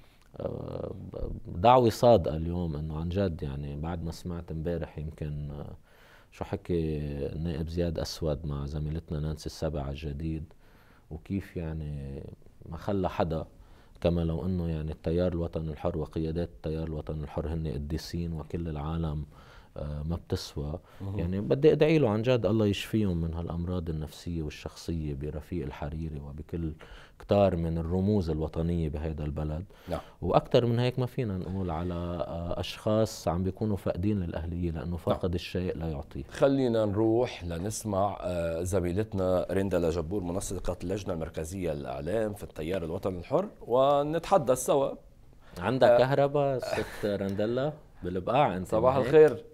دعوة صادقة اليوم انه عن جد يعني بعد ما سمعت امبارح يمكن آه، شو حكي النائب زياد اسود مع زميلتنا نانسي السبع الجديد وكيف يعني ما خلى حدا كما لو انه يعني التيار الوطني الحر وقيادات التيار الوطني الحر هن قديسين وكل العالم آه، ما بتسوى يعني بدي ادعي له عن جد الله يشفيهم من هالامراض النفسيه والشخصيه برفيق الحريري وبكل كتار من الرموز الوطنيه بهذا البلد نعم. واكثر من هيك ما فينا نقول على آه، اشخاص عم بيكونوا فاقدين للاهليه لانه نعم. فقد نعم. الشيء لا يعطيه خلينا نروح لنسمع آه، زميلتنا ريندا لجبور منسقه اللجنه المركزيه للاعلام في التيار الوطني الحر ونتحدث سوا عندك كهرباء ست رندلا بالبقاع انت صباح الخير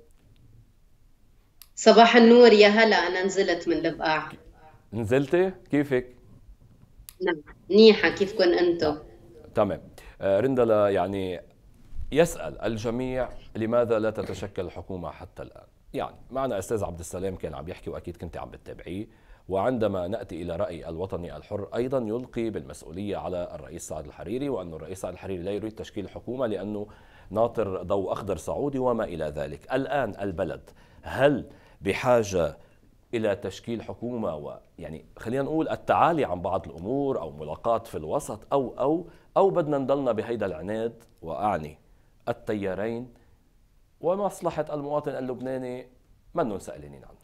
صباح النور يا هلا أنا نزلت من البقاع نزلتي؟ كيفك؟ نعم منيحة كيفكم أنتم؟ تمام آه، رندا يعني يسأل الجميع لماذا لا تتشكل الحكومة حتى الآن؟ يعني معنا أستاذ عبد السلام كان عم يحكي وأكيد كنت عم بتتابعيه وعندما نأتي إلى رأي الوطني الحر أيضا يلقي بالمسؤولية على الرئيس سعد الحريري وأن الرئيس سعد الحريري لا يريد تشكيل حكومة لأنه ناطر ضوء أخضر سعودي وما إلى ذلك الآن البلد هل بحاجه الى تشكيل حكومه ويعني خلينا نقول التعالي عن بعض الامور او ملاقات في الوسط او او او بدنا نضلنا بهيدا العناد واعني التيارين ومصلحه المواطن اللبناني ما سائلين عنها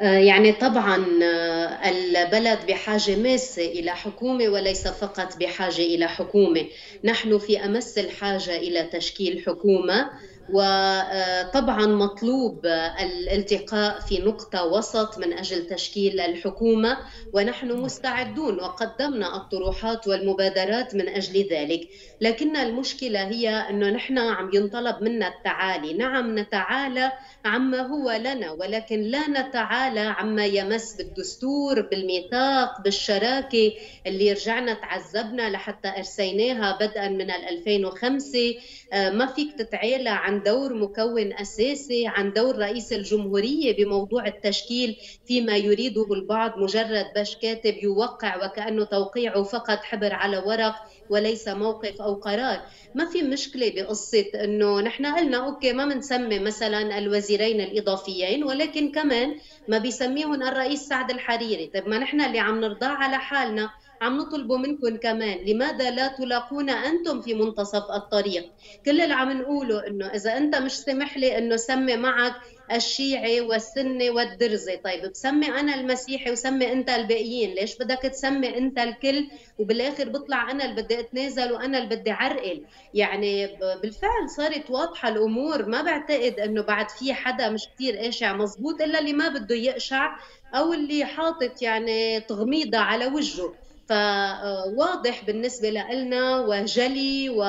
آه، يعني طبعا آه، البلد بحاجة ماسة إلى حكومة وليس فقط بحاجة إلى حكومة نحن في أمس الحاجة إلى تشكيل حكومة وطبعا مطلوب الالتقاء في نقطه وسط من اجل تشكيل الحكومه ونحن مستعدون وقدمنا الطروحات والمبادرات من اجل ذلك لكن المشكله هي انه نحن عم ينطلب منا التعالي نعم نتعالى عما هو لنا ولكن لا نتعالى عما يمس بالدستور بالميثاق بالشراكه اللي رجعنا تعذبنا لحتى ارسيناها بدءا من 2005 آه، ما فيك تتعالى عن دور مكون اساسي عن دور رئيس الجمهوريه بموضوع التشكيل فيما يريده البعض مجرد باش كاتب يوقع وكانه توقيعه فقط حبر على ورق وليس موقف او قرار ما في مشكله بقصه انه نحن قلنا اوكي ما بنسمي مثلا الوزيرين الاضافيين ولكن كمان ما بيسميهم الرئيس سعد الحريري طيب ما نحن اللي عم نرضى على حالنا عم نطلبوا منكم كمان لماذا لا تلاقون انتم في منتصف الطريق كل اللي عم نقوله انه اذا انت مش سمح لي انه سمي معك الشيعي والسني والدرزي طيب بسمي انا المسيحي وسمي انت الباقيين ليش بدك تسمي انت الكل وبالاخر بطلع انا اللي بدي اتنازل وانا اللي بدي عرقل يعني بالفعل صارت واضحه الامور ما بعتقد انه بعد في حدا مش كثير قاشع مزبوط الا اللي ما بده يقشع او اللي حاطط يعني تغميضه على وجهه فواضح بالنسبة لنا وجلي و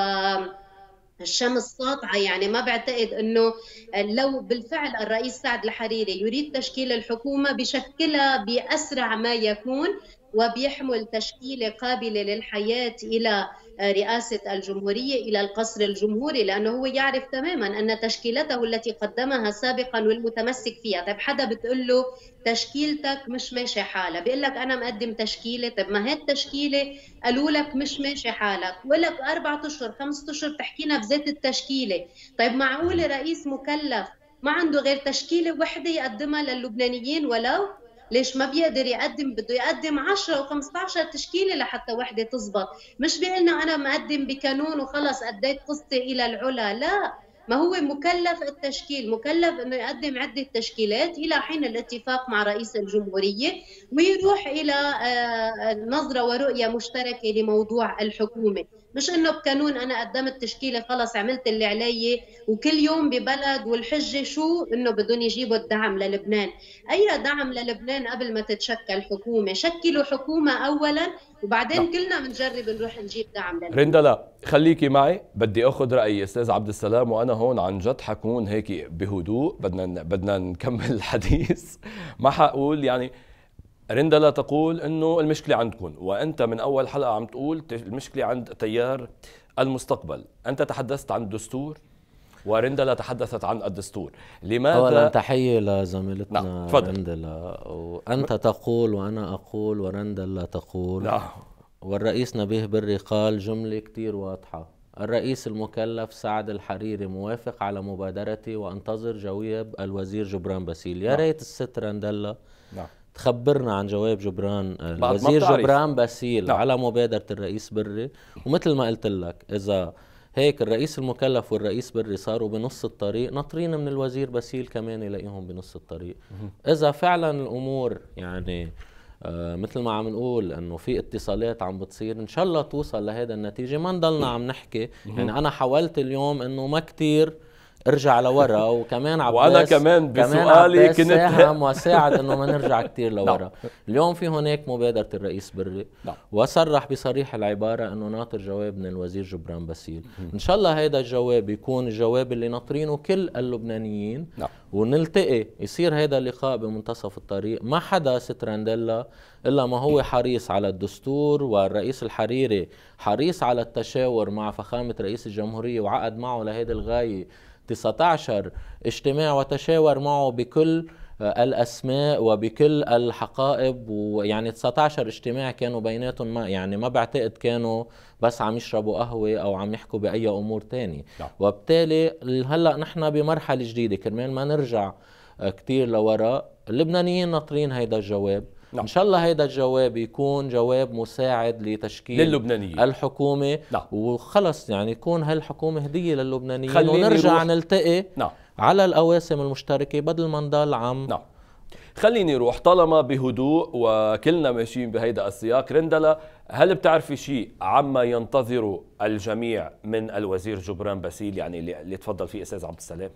الشمس ساطعة يعني ما بعتقد أنه لو بالفعل الرئيس سعد الحريري يريد تشكيل الحكومة بشكلها بأسرع ما يكون وبيحمل تشكيلة قابلة للحياة إلى رئاسة الجمهورية إلى القصر الجمهوري لأنه هو يعرف تماما أن تشكيلته التي قدمها سابقا والمتمسك فيها طيب حدا بتقول له تشكيلتك مش ماشي حالها بيقول لك أنا مقدم تشكيلة طيب ما هي التشكيلة قالوا لك مش ماشي حالك ولك أربعة أشهر خمسة أشهر تحكينا بذات التشكيلة طيب معقول رئيس مكلف ما عنده غير تشكيلة وحدة يقدمها للبنانيين ولو ليش ما بيقدر يقدم بده يقدم 10 و15 تشكيله لحتى وحده تزبط مش بيقول انا مقدم بكانون وخلص اديت قصتي الى العلا لا ما هو مكلف التشكيل مكلف انه يقدم عده تشكيلات الى حين الاتفاق مع رئيس الجمهوريه ويروح الى آه، آه، نظره ورؤيه مشتركه لموضوع الحكومه مش انه بكانون انا قدمت تشكيله خلص عملت اللي علي وكل يوم ببلد والحجه شو انه بدهم يجيبوا الدعم للبنان اي دعم للبنان قبل ما تتشكل حكومه شكلوا حكومه اولا وبعدين لا. نعم. كلنا بنجرب نروح نجيب دعم للبنان رندا لا خليكي معي بدي اخذ راي استاذ عبد السلام وانا هون عن جد حكون هيك بهدوء بدنا بدنا نكمل الحديث ما حقول يعني رندا لا تقول انه المشكله عندكم وانت من اول حلقه عم تقول المشكله عند تيار المستقبل انت تحدثت عن الدستور ورندلا تحدثت عن الدستور لماذا اولا تحيه لزميلتنا نعم. رندلا وانت تقول وانا اقول ورندلا تقول نعم. والرئيس نبيه بري قال جمله كثير واضحه الرئيس المكلف سعد الحريري موافق على مبادرتي وانتظر جواب الوزير جبران باسيل يا نعم. ريت الست رندلا نعم تخبرنا عن جواب جبران آه، الوزير جبران باسيل لا. نعم. على مبادره الرئيس بري ومثل ما قلت لك اذا هيك الرئيس المكلف والرئيس بري صاروا بنص الطريق ناطرين من الوزير باسيل كمان يلاقيهم بنص الطريق اذا فعلا الامور يعني آه مثل ما عم نقول انه في اتصالات عم بتصير ان شاء الله توصل لهذا النتيجه ما نضلنا عم نحكي يعني انا حاولت اليوم انه ما كثير ارجع لورا وكمان عباس وانا كمان بسؤالي كنت ساهم وساعد انه ما نرجع كثير نعم. لورا اليوم في هناك مبادره الرئيس بري نعم. وصرح بصريح العباره انه ناطر جواب من الوزير جبران باسيل ان شاء الله هذا الجواب يكون الجواب اللي ناطرينه كل اللبنانيين نعم. ونلتقي يصير هذا اللقاء بمنتصف الطريق ما حدا سترانديلا الا ما هو حريص على الدستور والرئيس الحريري حريص على التشاور مع فخامه رئيس الجمهوريه وعقد معه لهذه الغايه 19 اجتماع وتشاور معه بكل آه، الاسماء وبكل الحقائب ويعني 19 اجتماع كانوا بيناتهم ما يعني ما بعتقد كانوا بس عم يشربوا قهوه او عم يحكوا باي امور تاني لا. نعم. وبالتالي هلا نحن بمرحله جديده كرمال ما نرجع آه، كثير لورا اللبنانيين ناطرين هيدا الجواب نعم. ان شاء الله هيدا الجواب يكون جواب مساعد لتشكيل للبنانيين الحكومه نعم. وخلص يعني يكون هالحكومه هديه للبنانيين ونرجع روح. نلتقي نعم. على الاواسم المشتركه بدل ما نضل عم نعم. خليني روح طالما بهدوء وكلنا ماشيين بهيدا السياق رندلا هل بتعرفي شيء عما ينتظره الجميع من الوزير جبران باسيل يعني اللي تفضل فيه استاذ عبد السلام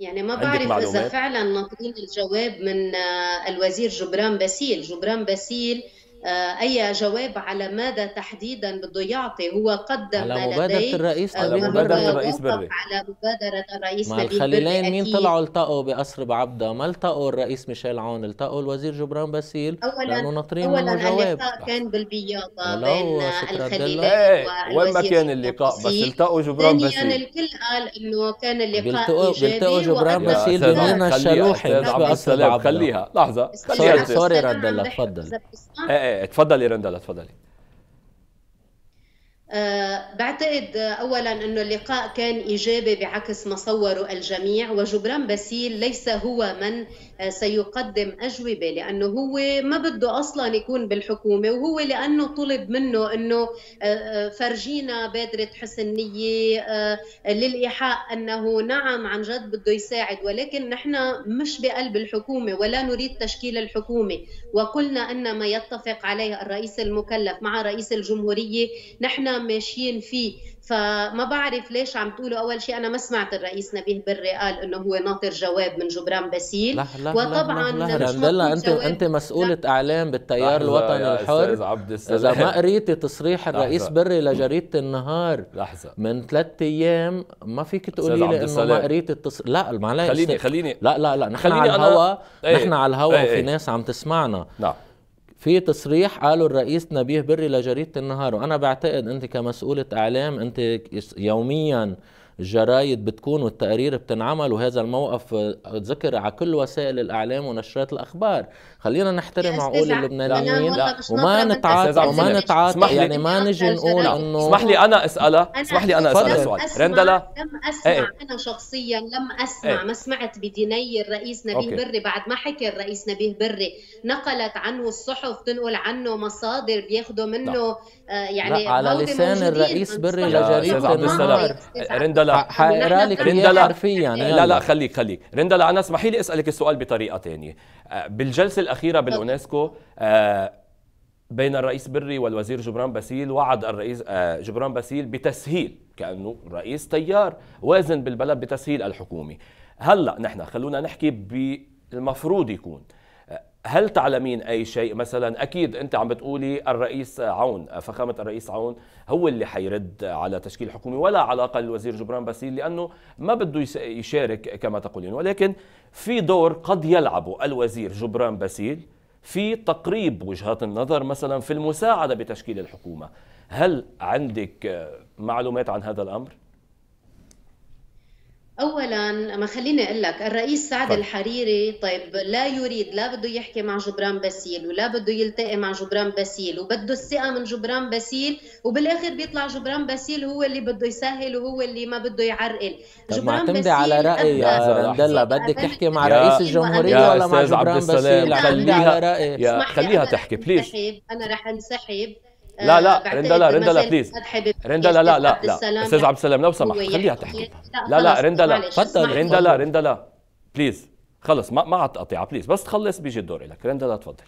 يعني ما بعرف اذا فعلا ناطرين الجواب من آه، الوزير جبران باسيل، جبران باسيل آه، اي جواب على ماذا تحديدا بده يعطي هو قدم على مبادره الرئيس آه، على مبادره الرئيس بري على مبادره الرئيس مع الخليلين مين طلعوا التقوا بقصر بعبدا ما التقوا الرئيس ميشيل عون التقوا الوزير جبران باسيل لانه ناطرين منه جواب اولا اللقاء كان بالبياضه بين آه، الخليلين إيه، وين ما كان اللقاء بس التقوا جبران باسيل ثانيا الكل قال انه كان اللقاء بيلتقوا جبران باسيل بمنى الشلوحي بقصر بعبدا خليها لحظه خليها سوري رد الله تفضل ايه, إيه. ايه اتفضلي رندلا اتفضلي أه، بعتقد اولا انه اللقاء كان ايجابي بعكس ما صوروا الجميع وجبران باسيل ليس هو من أه، سيقدم اجوبه لانه هو ما بده اصلا يكون بالحكومه وهو لانه طلب منه انه أه، فرجينا بادره حسن نيه للايحاء انه نعم عن جد بده يساعد ولكن نحن مش بقلب الحكومه ولا نريد تشكيل الحكومه وقلنا أن ما يتفق عليه الرئيس المكلف مع رئيس الجمهورية نحن ماشيين فيه فما بعرف ليش عم تقولوا اول شيء انا ما سمعت الرئيس نبيه بري قال انه هو ناطر جواب من جبران باسيل وطبعا لا لا لا انت انت مسؤوله اعلام بالتيار الوطني الحر اذا ما قريتي تصريح الرئيس بري لجريده النهار لحظه من ثلاث ايام ما فيك تقولي لي انه ما قريتي التصريح لا معلش خليني خليني لا لا لا نحن خليني على الهوا إيه. نحن على الهوا إيه، وفي إيه. ناس عم تسمعنا نعم في تصريح قاله الرئيس نبيه بري لجريده النهار وانا بعتقد انت كمسؤوله اعلام انت يوميا الجرايد بتكون والتقارير بتنعمل وهذا الموقف آه، ذكر على كل وسائل الاعلام ونشرات الاخبار خلينا نحترم عقول اللبنانيين وما نتعاطى وما نتعاطى يعني ما نجي نقول انه اسمح لي انا اسالها اسمح لي انا اسالها سؤال رندلا لم اسمع ايه. انا شخصيا لم اسمع ايه. ما سمعت بديني الرئيس نبيه أوكي. بري بعد ما حكي الرئيس نبيه بري نقلت عنه الصحف تنقل عنه مصادر بياخذوا منه نعم. آه، لا. آه يعني لا. على لسان الرئيس بري لجريده رندلا رندلا حقرالك رندلا حرفيا يعني لا لا خليك خليك رندلا انا اسمحي لي اسالك السؤال بطريقه ثانيه آه، بالجلسه الاخيره باليونسكو آه، بين الرئيس بري والوزير جبران باسيل وعد الرئيس آه، جبران باسيل بتسهيل كانه رئيس تيار وازن بالبلد بتسهيل الحكومه هلا نحن خلونا نحكي بالمفروض يكون هل تعلمين اي شيء مثلا اكيد انت عم بتقولي الرئيس عون فخامه الرئيس عون هو اللي حيرد على تشكيل حكومه ولا علاقه للوزير جبران باسيل لانه ما بده يشارك كما تقولين ولكن في دور قد يلعبه الوزير جبران باسيل في تقريب وجهات النظر مثلا في المساعده بتشكيل الحكومه هل عندك معلومات عن هذا الامر اولا ما خليني اقول لك الرئيس سعد طيب. الحريري طيب لا يريد لا بده يحكي مع جبران باسيل ولا بده يلتقي مع جبران باسيل وبده الثقه من جبران باسيل وبالاخر بيطلع جبران باسيل هو اللي بده يسهل وهو اللي ما بده يعرقل جبران باسيل على راي يا عبدالله بدك تحكي مع رئيس الجمهوريه ولا مع جبران باسيل خليها خليها تحكي بليز انا رح انسحب لا لا آه، رندا لا رندا لا بليز يعني رندا لا لا لا لا استاذ عبد السلام لو سمحت خليها تحكي لا لا رندا لا تفضل رندا لا رندا لا بليز خلص ما ما عاد تقطيعه بليز بس تخلص بيجي الدور لك رندا لا تفضلي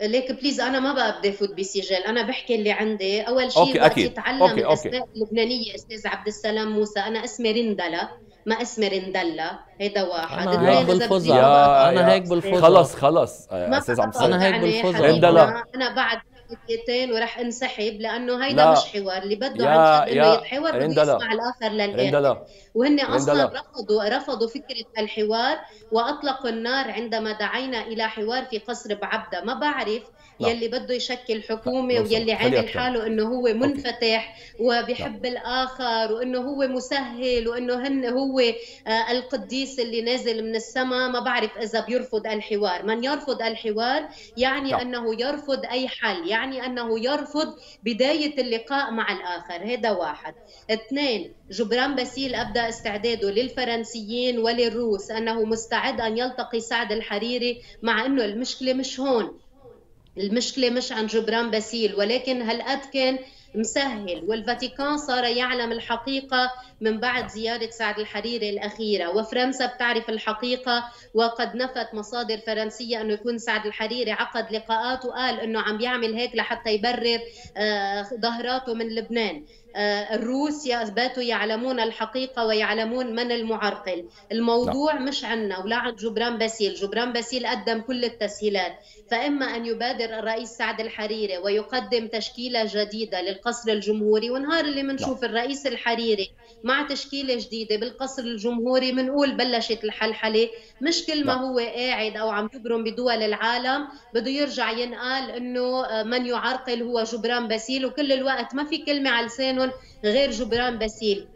ليك بليز انا ما بقى بدي افوت بسجل انا بحكي اللي عندي اول شيء أوكي أكيد. يتعلم أوكي. أوكي. الاسماء اللبنانيه استاذ عبد السلام موسى انا اسمي رندلا ما اسمي رندلا هيدا واحد انا هيك بالفظع آه، يعني انا هيك بالفظع خلص خلص استاذ عبد السلام انا هيك بالفظع رندلا انا بعد دقيقتين وراح انسحب لانه هيدا لا. مش حوار اللي بده عن جد انه يتحاور بده يسمع الاخر للاخر وهن اصلا لا. رفضوا رفضوا فكره الحوار واطلقوا النار عندما دعينا الى حوار في قصر بعبده ما بعرف نعم. يلي بده يشكل حكومه نعم، ويلي عامل حاله انه هو منفتح وبيحب نعم. الاخر وانه هو مسهل وانه هن هو آه القديس اللي نازل من السماء ما بعرف اذا بيرفض الحوار من يرفض الحوار يعني لا. انه يرفض اي حل يعني انه يرفض بدايه اللقاء مع الاخر هذا واحد اثنين جبران باسيل ابدى استعداده للفرنسيين وللروس انه مستعد ان يلتقي سعد الحريري مع انه المشكله مش هون المشكله مش عن جبران باسيل ولكن هالقد كان مسهل والفاتيكان صار يعلم الحقيقة من بعد زيارة سعد الحريري الأخيرة وفرنسا بتعرف الحقيقة وقد نفت مصادر فرنسية أنه يكون سعد الحريري عقد لقاءات وقال أنه عم يعمل هيك لحتى يبرر آه، ظهراته من لبنان آه، الروس باتوا يعلمون الحقيقة ويعلمون من المعرقل الموضوع لا. نعم. مش عنا ولا عن جبران باسيل جبران باسيل قدم كل التسهيلات فإما أن يبادر الرئيس سعد الحريري ويقدم تشكيلة جديدة للقصر الجمهوري ونهار اللي منشوف لا. نعم. الرئيس الحريري مع تشكيلة جديدة بالقصر الجمهوري منقول بلشت الحلحلة مش كل ما لا. نعم. هو قاعد أو عم يبرم بدول العالم بده يرجع ينقال أنه آه، من يعرقل هو جبران باسيل وكل الوقت ما في كلمة على لسانه قانون غير جبران باسيل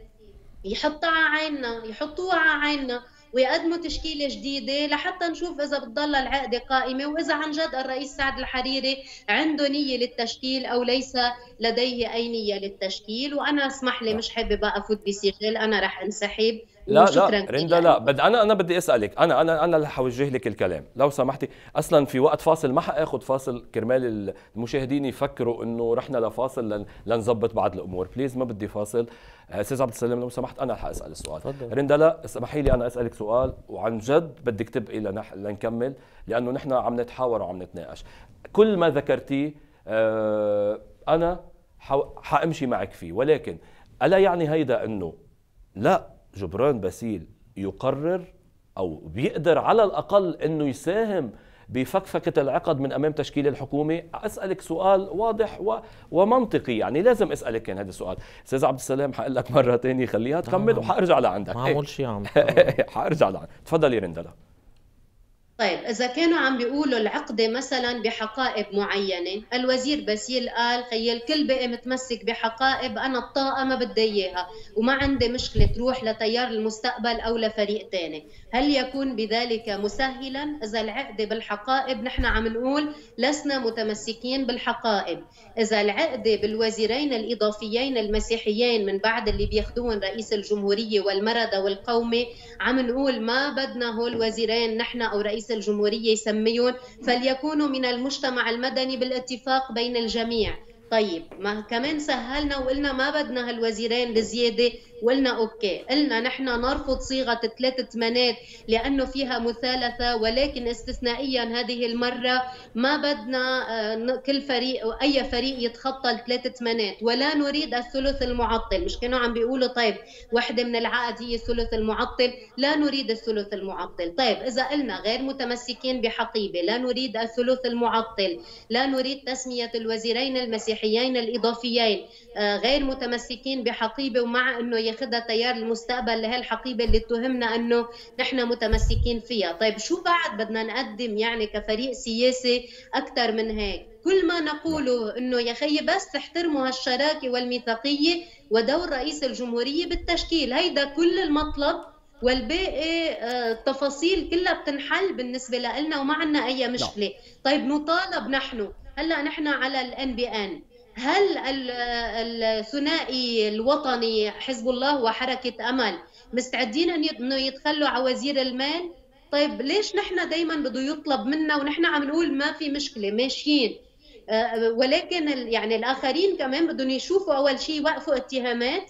يحطها على عيننا يحطوها على عيننا ويقدموا تشكيلة جديدة لحتى نشوف إذا بتضل العقدة قائمة وإذا عن جد الرئيس سعد الحريري عنده نية للتشكيل أو ليس لديه أي نية للتشكيل وأنا اسمح لي مش حابة بقى أفوت بسجل أنا رح انسحب لا لا رندا يعني؟ لا بد انا انا بدي اسالك انا انا انا اللي حوجه لك الكلام لو سمحتي اصلا في وقت فاصل ما حاخذ فاصل كرمال المشاهدين يفكروا انه رحنا لفاصل لن لنظبط بعض الامور بليز ما بدي فاصل آه، استاذ عبد السلام لو سمحت انا حاسال السؤال رندا لا اسمحي لي انا اسالك سؤال وعن جد بدك تبقي لنح... لنكمل لانه نحن عم نتحاور وعم نتناقش كل ما ذكرتيه آه، انا حامشي معك فيه ولكن الا يعني هيدا انه لا جبران باسيل يقرر او بيقدر على الاقل انه يساهم بفكفكة العقد من أمام تشكيل الحكومة أسألك سؤال واضح و... ومنطقي يعني لازم أسألك كان هذا السؤال أستاذ عبد السلام حقول لك مرة تانية خليها تكمل آه. وحأرجع لعندك ما عمول شيء عم حأرجع لعندك تفضلي رندلة طيب إذا كانوا عم بيقولوا العقدة مثلا بحقائب معينة الوزير باسيل قال خي الكل بقي متمسك بحقائب أنا الطاقة ما بدي إياها وما عندي مشكلة تروح لتيار المستقبل أو لفريق تاني هل يكون بذلك مسهلا إذا العقدة بالحقائب نحن عم نقول لسنا متمسكين بالحقائب إذا العقدة بالوزيرين الإضافيين المسيحيين من بعد اللي بياخذوهم رئيس الجمهورية والمردة والقومي عم نقول ما بدنا هول وزيرين نحن أو رئيس رئيس الجمهورية يسميهم فليكونوا من المجتمع المدني بالاتفاق بين الجميع طيب ما كمان سهلنا وقلنا ما بدنا هالوزيرين بزياده وقلنا اوكي قلنا نحن نرفض صيغه ثلاث ثمانات لانه فيها مثالثه ولكن استثنائيا هذه المره ما بدنا آه، كل فريق اي فريق يتخطى الثلاث ثمانات ولا نريد الثلث المعطل مش كانوا عم بيقولوا طيب وحده من العقد هي الثلث المعطل لا نريد الثلث المعطل طيب اذا قلنا غير متمسكين بحقيبه لا نريد الثلث المعطل لا نريد تسميه الوزيرين المسيحيين المسيحيين الإضافيين آه، غير متمسكين بحقيبة ومع أنه ياخذها تيار المستقبل لهالحقيبة اللي اتهمنا أنه نحن متمسكين فيها طيب شو بعد بدنا نقدم يعني كفريق سياسي أكثر من هيك كل ما نقوله انه يا خيي بس تحترموا هالشراكه والميثاقيه ودور رئيس الجمهوريه بالتشكيل هيدا كل المطلب والباقي آه، التفاصيل كلها بتنحل بالنسبه لنا وما عندنا اي نعم. مشكله طيب نطالب نحن هلا نحن على الان بي ان هل الثنائي الوطني حزب الله وحركه امل مستعدين انه يتخلوا على وزير المال طيب ليش نحن دائما بده يطلب منا ونحن عم نقول ما في مشكله ماشيين آه، ولكن يعني الاخرين كمان بدهم يشوفوا اول شيء وقفوا اتهامات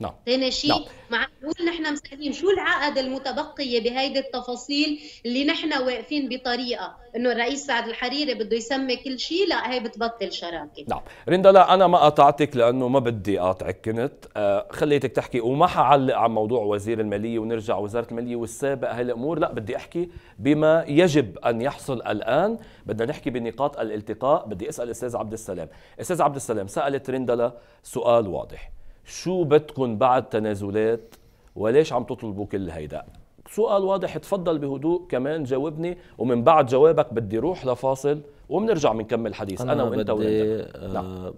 نعم ثاني شيء نعم. مع نقول نحن مسألين شو العقد المتبقية بهيدي التفاصيل اللي نحن واقفين بطريقة انه الرئيس سعد الحريري بده يسمي كل شيء لا هي بتبطل شراكة نعم ريندا لا انا ما قطعتك لانه ما بدي قاطعك كنت آه خليتك تحكي وما حعلق عن موضوع وزير المالية ونرجع وزارة المالية والسابق هالامور لا بدي احكي بما يجب ان يحصل الان بدنا نحكي بنقاط الالتقاء بدي اسال استاذ عبد السلام استاذ عبد السلام سالت رندلا سؤال واضح شو بدكم بعد تنازلات وليش عم تطلبوا كل هيدا سؤال واضح تفضل بهدوء كمان جاوبني ومن بعد جوابك بدي روح لفاصل وبنرجع بنكمل حديث انا, أنا وانت وانت آه، نعم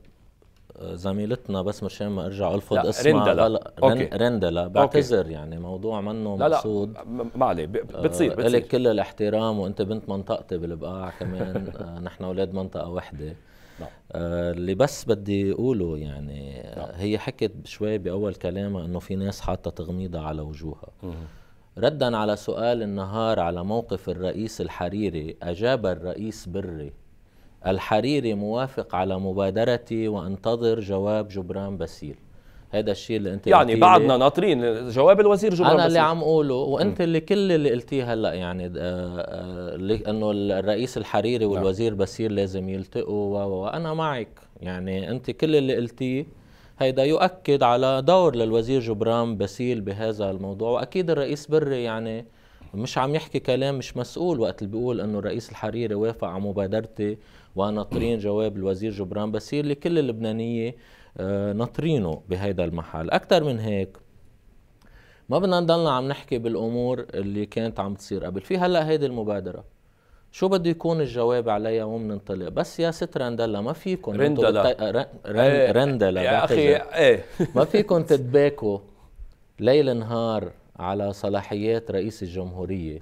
زميلتنا بس مشان ما ارجع الفض اسمها رندلا رندلا رن رندلا بعتذر أوكي. يعني موضوع منه لا مقصود لا ما عليه آه، بتصير بتصير لك كل الاحترام وانت بنت منطقتي بالبقاع كمان آه، نحن اولاد منطقه وحده نعم. آه، اللي بس بدي اقوله يعني نعم. هي حكت شوي باول كلامها انه في ناس حاطه تغميضه على وجوهها ردا على سؤال النهار على موقف الرئيس الحريري اجاب الرئيس بري الحريري موافق على مبادرتي وانتظر جواب جبران باسيل هذا الشيء اللي انت يعني بعدنا ناطرين جواب الوزير جبران انا اللي عم اقوله وانت اللي كل اللي قلتيه هلا يعني آه، آه، انه الرئيس الحريري نعم. والوزير بسير لازم يلتقوا وانا معك يعني انت كل اللي قلتيه هيدا يؤكد على دور للوزير جبران بسيل بهذا الموضوع واكيد الرئيس بري يعني مش عم يحكي كلام مش مسؤول وقت اللي بيقول انه الرئيس الحريري وافق على مبادرتي وناطرين جواب الوزير جبران بسير لكل اللبنانيه آه، ناطرينه بهيدا المحل اكثر من هيك ما بدنا نضلنا عم نحكي بالامور اللي كانت عم تصير قبل في هلا هيدي المبادره شو بده يكون الجواب عليها ومننطلق بس يا ست رندلا ما فيكم رندلا بتا... رن... إيه. رندلا يا اخي ايه ما فيكم تتباكوا ليل نهار على صلاحيات رئيس الجمهوريه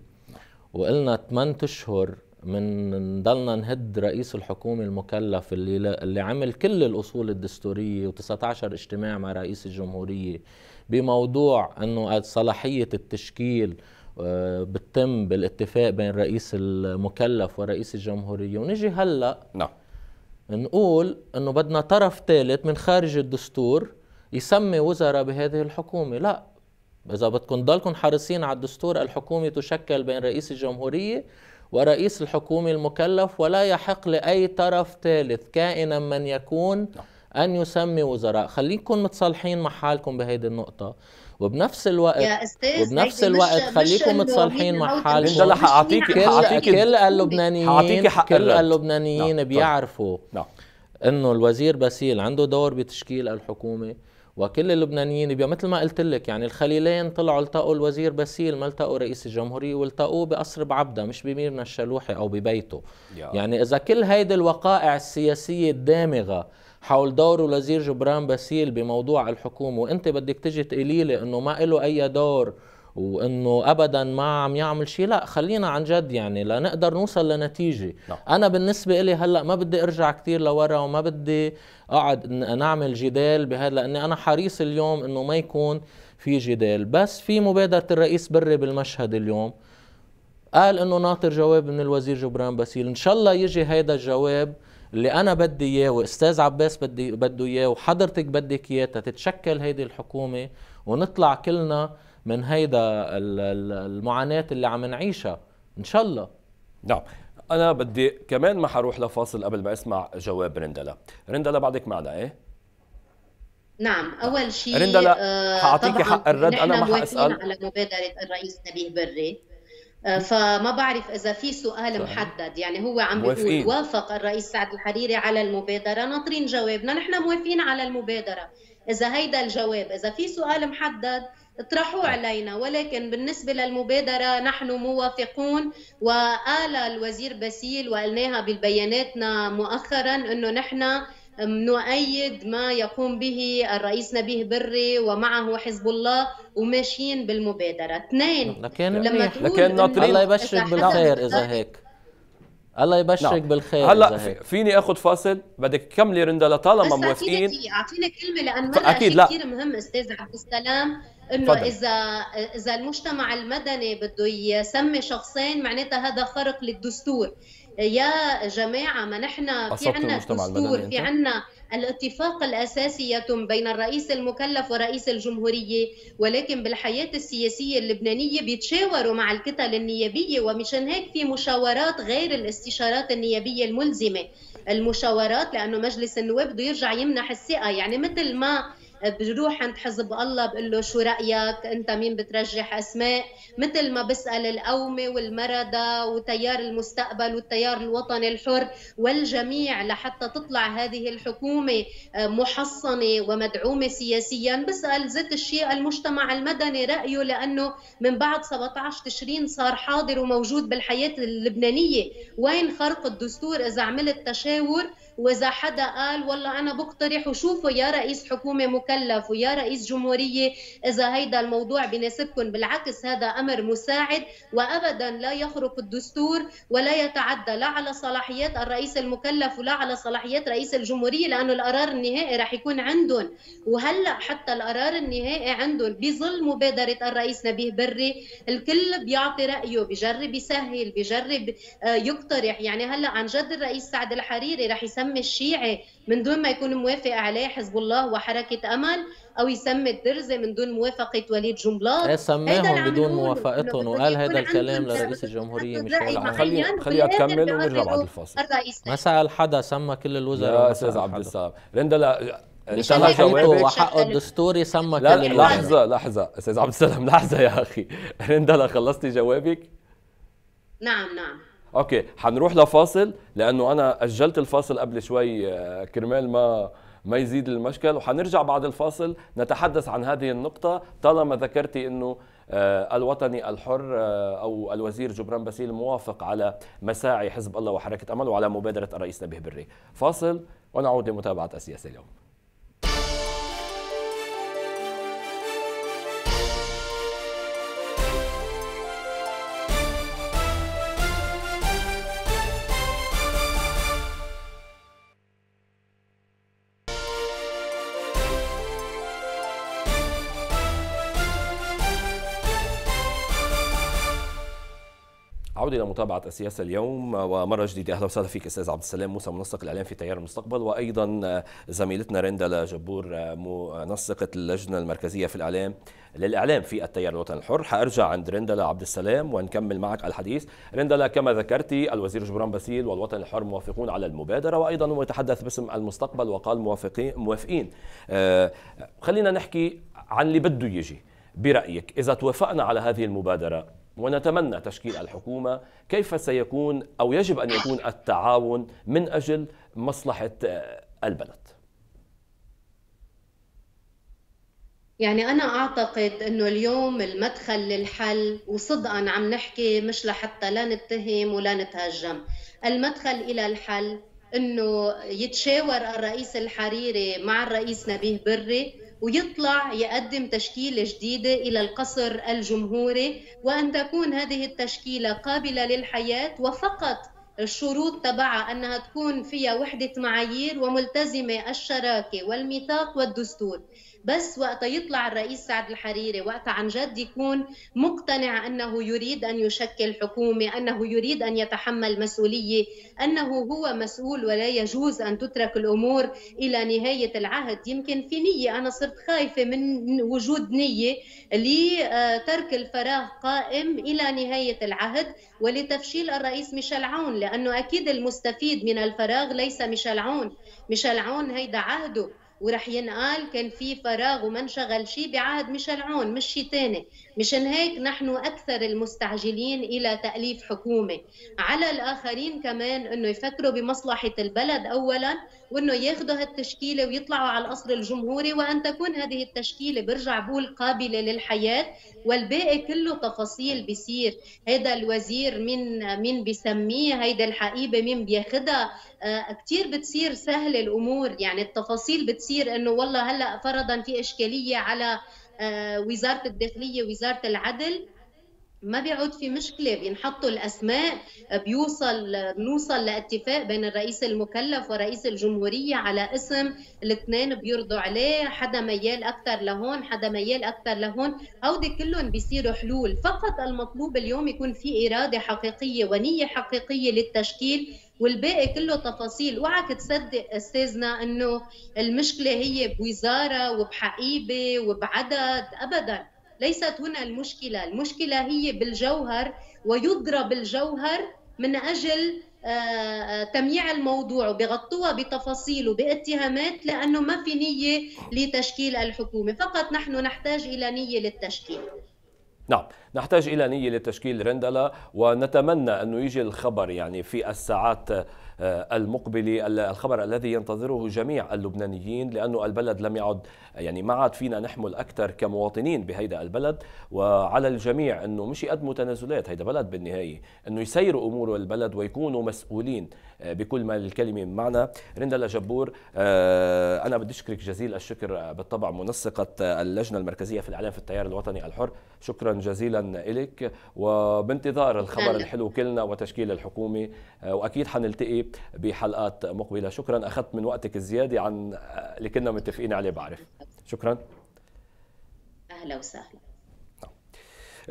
وقلنا 8 اشهر من نضلنا نهد رئيس الحكومة المكلف اللي اللي عمل كل الأصول الدستورية و19 اجتماع مع رئيس الجمهورية بموضوع أنه صلاحية التشكيل آه، بتتم بالاتفاق بين رئيس المكلف ورئيس الجمهورية ونجي هلأ نعم نقول أنه بدنا طرف ثالث من خارج الدستور يسمي وزراء بهذه الحكومة لا إذا بدكم تضلكم حريصين على الدستور الحكومة تشكل بين رئيس الجمهورية ورئيس الحكومة المكلف ولا يحق لأي طرف ثالث كائنا من يكون نعم. أن يسمي وزراء خليكم متصالحين مع حالكم بهذه النقطة وبنفس الوقت وبنفس الوقت خليكم متصالحين مع حالكم كل اللبنانيين كل اللبنانيين نعم. بيعرفوا نعم. انه الوزير باسيل عنده دور بتشكيل الحكومه وكل اللبنانيين مثل ما قلت لك يعني الخليلين طلعوا التقوا الوزير بسيل ما التقوا رئيس الجمهورية والتقوه بقصر بعبدة مش بميرنا الشلوحي أو ببيته يعني إذا كل هيدي الوقائع السياسية الدامغة حول دور الوزير جبران باسيل بموضوع الحكومة وانت بدك تجي تقولي لي انه ما له اي دور وانه ابدا ما عم يعمل شيء لا خلينا عن جد يعني لنقدر نوصل لنتيجه لا. نعم. انا بالنسبه لي هلا ما بدي ارجع كثير لورا وما بدي اقعد نعمل جدال بهذا لاني انا حريص اليوم انه ما يكون في جدال بس في مبادره الرئيس بري بالمشهد اليوم قال انه ناطر جواب من الوزير جبران باسيل ان شاء الله يجي هيدا الجواب اللي انا بدي اياه واستاذ عباس بدي بده اياه وحضرتك بدك اياه تتشكل هيدي الحكومه ونطلع كلنا من هيدا المعاناه اللي عم نعيشها ان شاء الله نعم انا بدي كمان ما حروح لفاصل قبل ما اسمع جواب رندلا رندلا بعدك معنا ايه نعم, نعم. اول شيء رندلا آه، حاعطيكي حق الرد انا ما حاسال على مبادره الرئيس نبيه بري آه، فما بعرف اذا في سؤال محدد يعني هو عم بيقول وافق الرئيس سعد الحريري على المبادره ناطرين جوابنا نحن موافقين على المبادره اذا هيدا الجواب اذا في سؤال محدد اطرحوه علينا ولكن بالنسبة للمبادرة نحن موافقون وقال الوزير باسيل وقلناها بالبياناتنا مؤخرا أنه نحن نؤيد ما يقوم به الرئيس نبيه بري ومعه حزب الله وماشيين بالمبادرة اثنين لكن لما تقول لكن ناطرين الله يبشرك بالخير إذا هيك الله يبشرك نعم. بالخير هلا فيني اخذ فاصل بدك تكملي رندا لطالما موافقين اعطينا كلمه لان مره شيء لا. كثير مهم استاذ عبد السلام انه اذا اذا المجتمع المدني بده يسمي شخصين معناتها هذا خرق للدستور يا جماعه ما نحن في عندنا دستور في عندنا الاتفاق الأساسي يتم بين الرئيس المكلف ورئيس الجمهورية ولكن بالحياة السياسية اللبنانية بيتشاوروا مع الكتل النيابية ومشان هيك في مشاورات غير الاستشارات النيابية الملزمة المشاورات لأنه مجلس النواب بده يرجع يمنح الثقة يعني مثل ما آه، بروح عند حزب الله بقول له شو رايك انت مين بترجح اسماء مثل ما بسال القومي والمرضى وتيار المستقبل والتيار الوطني الحر والجميع لحتى تطلع هذه الحكومه آه، محصنه ومدعومه سياسيا بسال ذات الشيء المجتمع المدني رايه لانه من بعد 17 تشرين صار حاضر وموجود بالحياه اللبنانيه وين خرق الدستور اذا عملت تشاور واذا حدا قال والله انا بقترح وشوفوا يا رئيس حكومه مكلف ويا رئيس جمهوريه اذا هيدا الموضوع بناسبكم بالعكس هذا امر مساعد وابدا لا يخرق الدستور ولا يتعدى لا على صلاحيات الرئيس المكلف ولا على صلاحيات رئيس الجمهوريه لانه القرار النهائي رح يكون عندهم وهلا حتى القرار النهائي عندهم بظل مبادره الرئيس نبيه بري الكل بيعطي رايه بجرب يسهل بجرب آه، يقترح يعني هلا عن جد الرئيس سعد الحريري رح يسمي يسمي الشيعي من دون ما يكون موافق عليه حزب الله وحركه امل او يسمي الدرزي من دون موافقه وليد جنبلاط ايه سماهم بدون موافقتهم وقال هذا الكلام لرئيس الجمهوريه مش عون خليه خليه اكمل ونرجع بعد الفاصل ما سال حدا سمى كل الوزراء يا استاذ عبد السلام رندا لا جوابك وحقه الدستوري سمى كل الوزراء لحظه لحظه استاذ عبد السلام لحظه يا اخي رندا لا خلصتي جوابك نعم نعم اوكي حنروح لفاصل لانه انا اجلت الفاصل قبل شوي آه، كرمال ما ما يزيد المشكل وحنرجع بعد الفاصل نتحدث عن هذه النقطة طالما ذكرتي أنه آه، الوطني الحر آه، أو الوزير جبران باسيل موافق على مساعي حزب الله وحركة أمل وعلى مبادرة الرئيس نبيه بري فاصل ونعود لمتابعة السياسة اليوم عودة إلى متابعة السياسة اليوم ومرة جديدة أهلا وسهلا فيك أستاذ عبد السلام موسى منسق الإعلام في تيار المستقبل وأيضا آه، زميلتنا رندا جبور آه، منسقة اللجنة المركزية في الإعلام للإعلام في التيار الوطني الحر حأرجع عند رندلا عبد السلام ونكمل معك الحديث رندلا كما ذكرتي الوزير جبران باسيل والوطن الحر موافقون على المبادرة وأيضا هو يتحدث باسم المستقبل وقال موافقين موافقين آه، خلينا نحكي عن اللي بده يجي برأيك إذا توافقنا على هذه المبادرة ونتمنى تشكيل الحكومة كيف سيكون أو يجب أن يكون التعاون من أجل مصلحة آه، البلد يعني أنا أعتقد أنه اليوم المدخل للحل وصدقا عم نحكي مش لحتى لا نتهم ولا نتهجم المدخل إلى الحل أنه يتشاور الرئيس الحريري مع الرئيس نبيه بري ويطلع يقدم تشكيله جديده الى القصر الجمهوري وان تكون هذه التشكيله قابله للحياه وفقط الشروط تبعها انها تكون فيها وحده معايير وملتزمه الشراكه والميثاق والدستور بس وقت يطلع الرئيس سعد الحريري وقت عن جد يكون مقتنع أنه يريد أن يشكل حكومة أنه يريد أن يتحمل مسؤولية أنه هو مسؤول ولا يجوز أن تترك الأمور إلى نهاية العهد يمكن في نية أنا صرت خايفة من وجود نية لترك الفراغ قائم إلى نهاية العهد ولتفشيل الرئيس ميشيل عون لأنه أكيد المستفيد من الفراغ ليس ميشيل عون ميشيل عون هيدا عهده وراح ينقال كان في فراغ وما انشغل شيء بعهد ميشيل عون مش شيء ثاني مشان هيك نحن أكثر المستعجلين إلى تأليف حكومة على الآخرين كمان أنه يفكروا بمصلحة البلد أولا وأنه ياخذوا هالتشكيلة ويطلعوا على القصر الجمهوري وأن تكون هذه التشكيلة برجع بقول قابلة للحياة والباقي كله تفاصيل بيصير هذا الوزير من مين بسميه هيدا الحقيبة مين بياخذها آه، كثير بتصير سهلة الأمور يعني التفاصيل بتصير أنه والله هلأ فرضا في إشكالية على آه، وزاره الداخليه وزاره العدل ما بيعود في مشكله بينحطوا الاسماء بيوصل بنوصل لاتفاق بين الرئيس المكلف ورئيس الجمهوريه على اسم الاثنين بيرضوا عليه حدا ميال اكثر لهون حدا ميال اكثر لهون هودي كلهم بيصيروا حلول فقط المطلوب اليوم يكون في اراده حقيقيه ونيه حقيقيه للتشكيل والباقي كله تفاصيل اوعك تصدق استاذنا انه المشكله هي بوزاره وبحقيبه وبعدد ابدا ليست هنا المشكله المشكله هي بالجوهر ويضرب الجوهر من اجل آه، آه، تمييع الموضوع وبغطوها بتفاصيل وباتهامات لانه ما في نيه لتشكيل الحكومه فقط نحن نحتاج الى نيه للتشكيل نعم نحتاج إلى نية لتشكيل رندلة ونتمنى أنه يجي الخبر يعني في الساعات آه، المقبلة الخبر الذي ينتظره جميع اللبنانيين لأنه البلد لم يعد يعني ما عاد فينا نحمل أكثر كمواطنين بهيدا البلد وعلى الجميع أنه مش يقدموا تنازلات هيدا بلد بالنهاية أنه يسيروا أمور البلد ويكونوا مسؤولين آه، بكل ما الكلمه معنى رندا جبور آه، انا بدي اشكرك جزيل الشكر بالطبع منسقه اللجنه المركزيه في الاعلام في التيار الوطني الحر شكرا جزيلا لك وبانتظار الخبر الحلو كلنا وتشكيل الحكومه آه، واكيد حنلتقي بحلقات مقبله شكرا اخذت من وقتك الزياده عن اللي كنا متفقين عليه بعرف شكرا اهلا وسهلا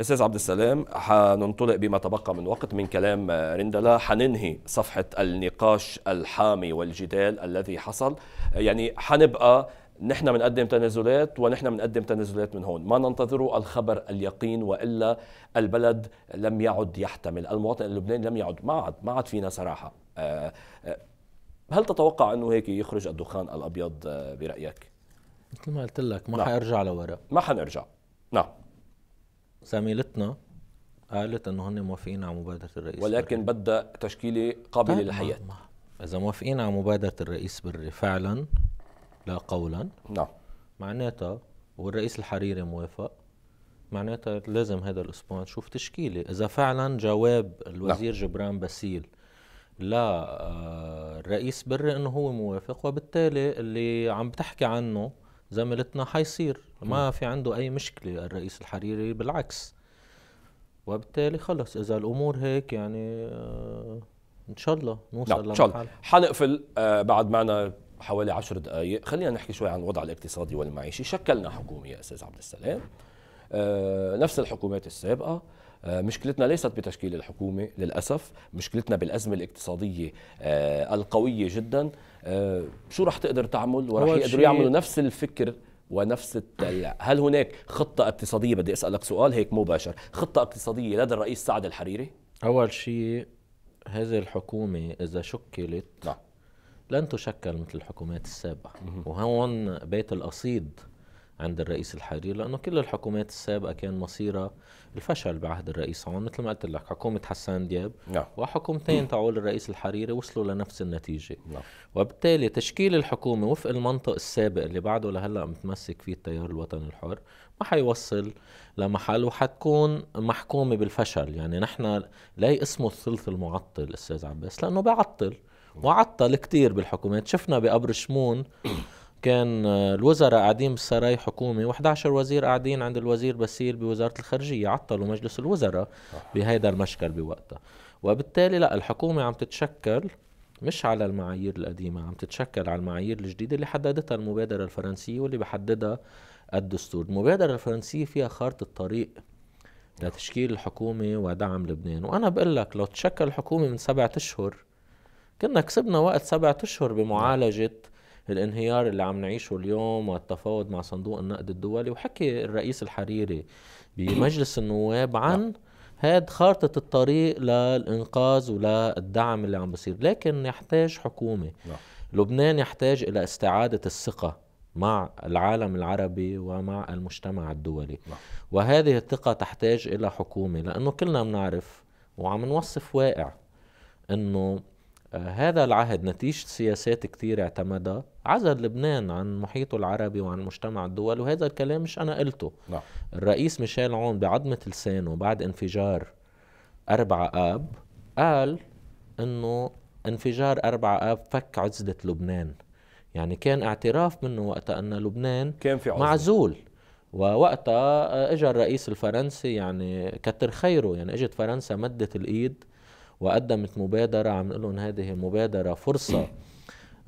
استاذ عبد السلام حننطلق بما تبقى من وقت من كلام رندلا حننهي صفحه النقاش الحامي والجدال الذي حصل يعني حنبقى نحن بنقدم تنازلات ونحن بنقدم تنازلات من هون ما ننتظره الخبر اليقين والا البلد لم يعد يحتمل المواطن اللبناني لم يعد ما عاد ما عاد فينا صراحه آه، آه، هل تتوقع انه هيك يخرج الدخان الابيض آه، برايك مثل ما قلت لك ما نعم. حيرجع لورا ما حنرجع نعم زميلتنا قالت انه هن موافقين على مبادره الرئيس ولكن بدها تشكيله قابله طيب، للحياه اذا موافقين على مبادره الرئيس بري فعلا لا قولا نعم معناتها والرئيس الحريري موافق معناتها لازم هذا الاسبوع نشوف تشكيله اذا فعلا جواب الوزير نعم. جبران باسيل لا آه، الرئيس بري انه هو موافق وبالتالي اللي عم بتحكي عنه زميلتنا حيصير ما في عنده أي مشكلة الرئيس الحريري بالعكس وبالتالي خلص إذا الأمور هيك يعني آه، إن شاء الله نوصل نعم، إن شاء الله حنقفل آه، بعد معنا حوالي عشر دقائق خلينا نحكي شوي عن الوضع الاقتصادي والمعيشي شكلنا حكومة يا أستاذ عبد السلام آه، نفس الحكومات السابقة مشكلتنا ليست بتشكيل الحكومة للأسف مشكلتنا بالأزمة الاقتصادية القوية جدا آه، شو رح تقدر تعمل وراح يقدروا يعملوا نفس الفكر ونفس التلع. هل هناك خطة اقتصادية بدي أسألك سؤال هيك مباشر خطة اقتصادية لدى الرئيس سعد الحريري أول شيء هذه الحكومة إذا شكلت لا. نعم. لن تشكل مثل الحكومات السابقة وهون بيت القصيد عند الرئيس الحريري لانه كل الحكومات السابقه كان مصيرها الفشل بعهد الرئيس هون مثل ما قلت لك حكومه حسان دياب نعم. وحكومتين تعول الرئيس الحريري وصلوا لنفس النتيجه نعم. وبالتالي تشكيل الحكومه وفق المنطق السابق اللي بعده لهلا متمسك فيه التيار الوطني الحر ما حيوصل لمحل وحتكون محكومه بالفشل يعني نحن لا اسمه الثلث المعطل استاذ عباس لانه بعطل وعطل كتير بالحكومات شفنا بقبر شمون كان آه، الوزراء قاعدين بالسراي حكومي و11 وزير قاعدين عند الوزير بسيل بوزاره الخارجيه عطلوا مجلس الوزراء بهيدا المشكل بوقتها وبالتالي لا الحكومه عم تتشكل مش على المعايير القديمه عم تتشكل على المعايير الجديده اللي حددتها المبادره الفرنسيه واللي بحددها الدستور المبادره الفرنسيه فيها خارطه طريق لتشكيل الحكومه ودعم لبنان وانا بقول لك لو تشكل الحكومه من سبعة اشهر كنا كسبنا وقت سبعة اشهر بمعالجه الانهيار اللي عم نعيشه اليوم والتفاوض مع صندوق النقد الدولي وحكي الرئيس الحريري بمجلس النواب عن هاد خارطة الطريق للإنقاذ وللدعم اللي عم بصير لكن يحتاج حكومة لبنان يحتاج إلى استعادة الثقة مع العالم العربي ومع المجتمع الدولي وهذه الثقة تحتاج إلى حكومة لأنه كلنا بنعرف وعم نوصف واقع أنه هذا العهد نتيجة سياسات كتير اعتمدها عزل لبنان عن محيطه العربي وعن مجتمع الدول وهذا الكلام مش أنا قلته لا. نعم. الرئيس ميشيل عون بعدمة لسانه بعد انفجار أربعة آب قال أنه انفجار أربعة آب فك عزلة لبنان يعني كان اعتراف منه وقتها أن لبنان كان في عزلة. معزول ووقتها اجى الرئيس الفرنسي يعني كتر خيره يعني اجت فرنسا مدت الايد وقدمت مبادرة عم نقول لهم هذه مبادرة فرصة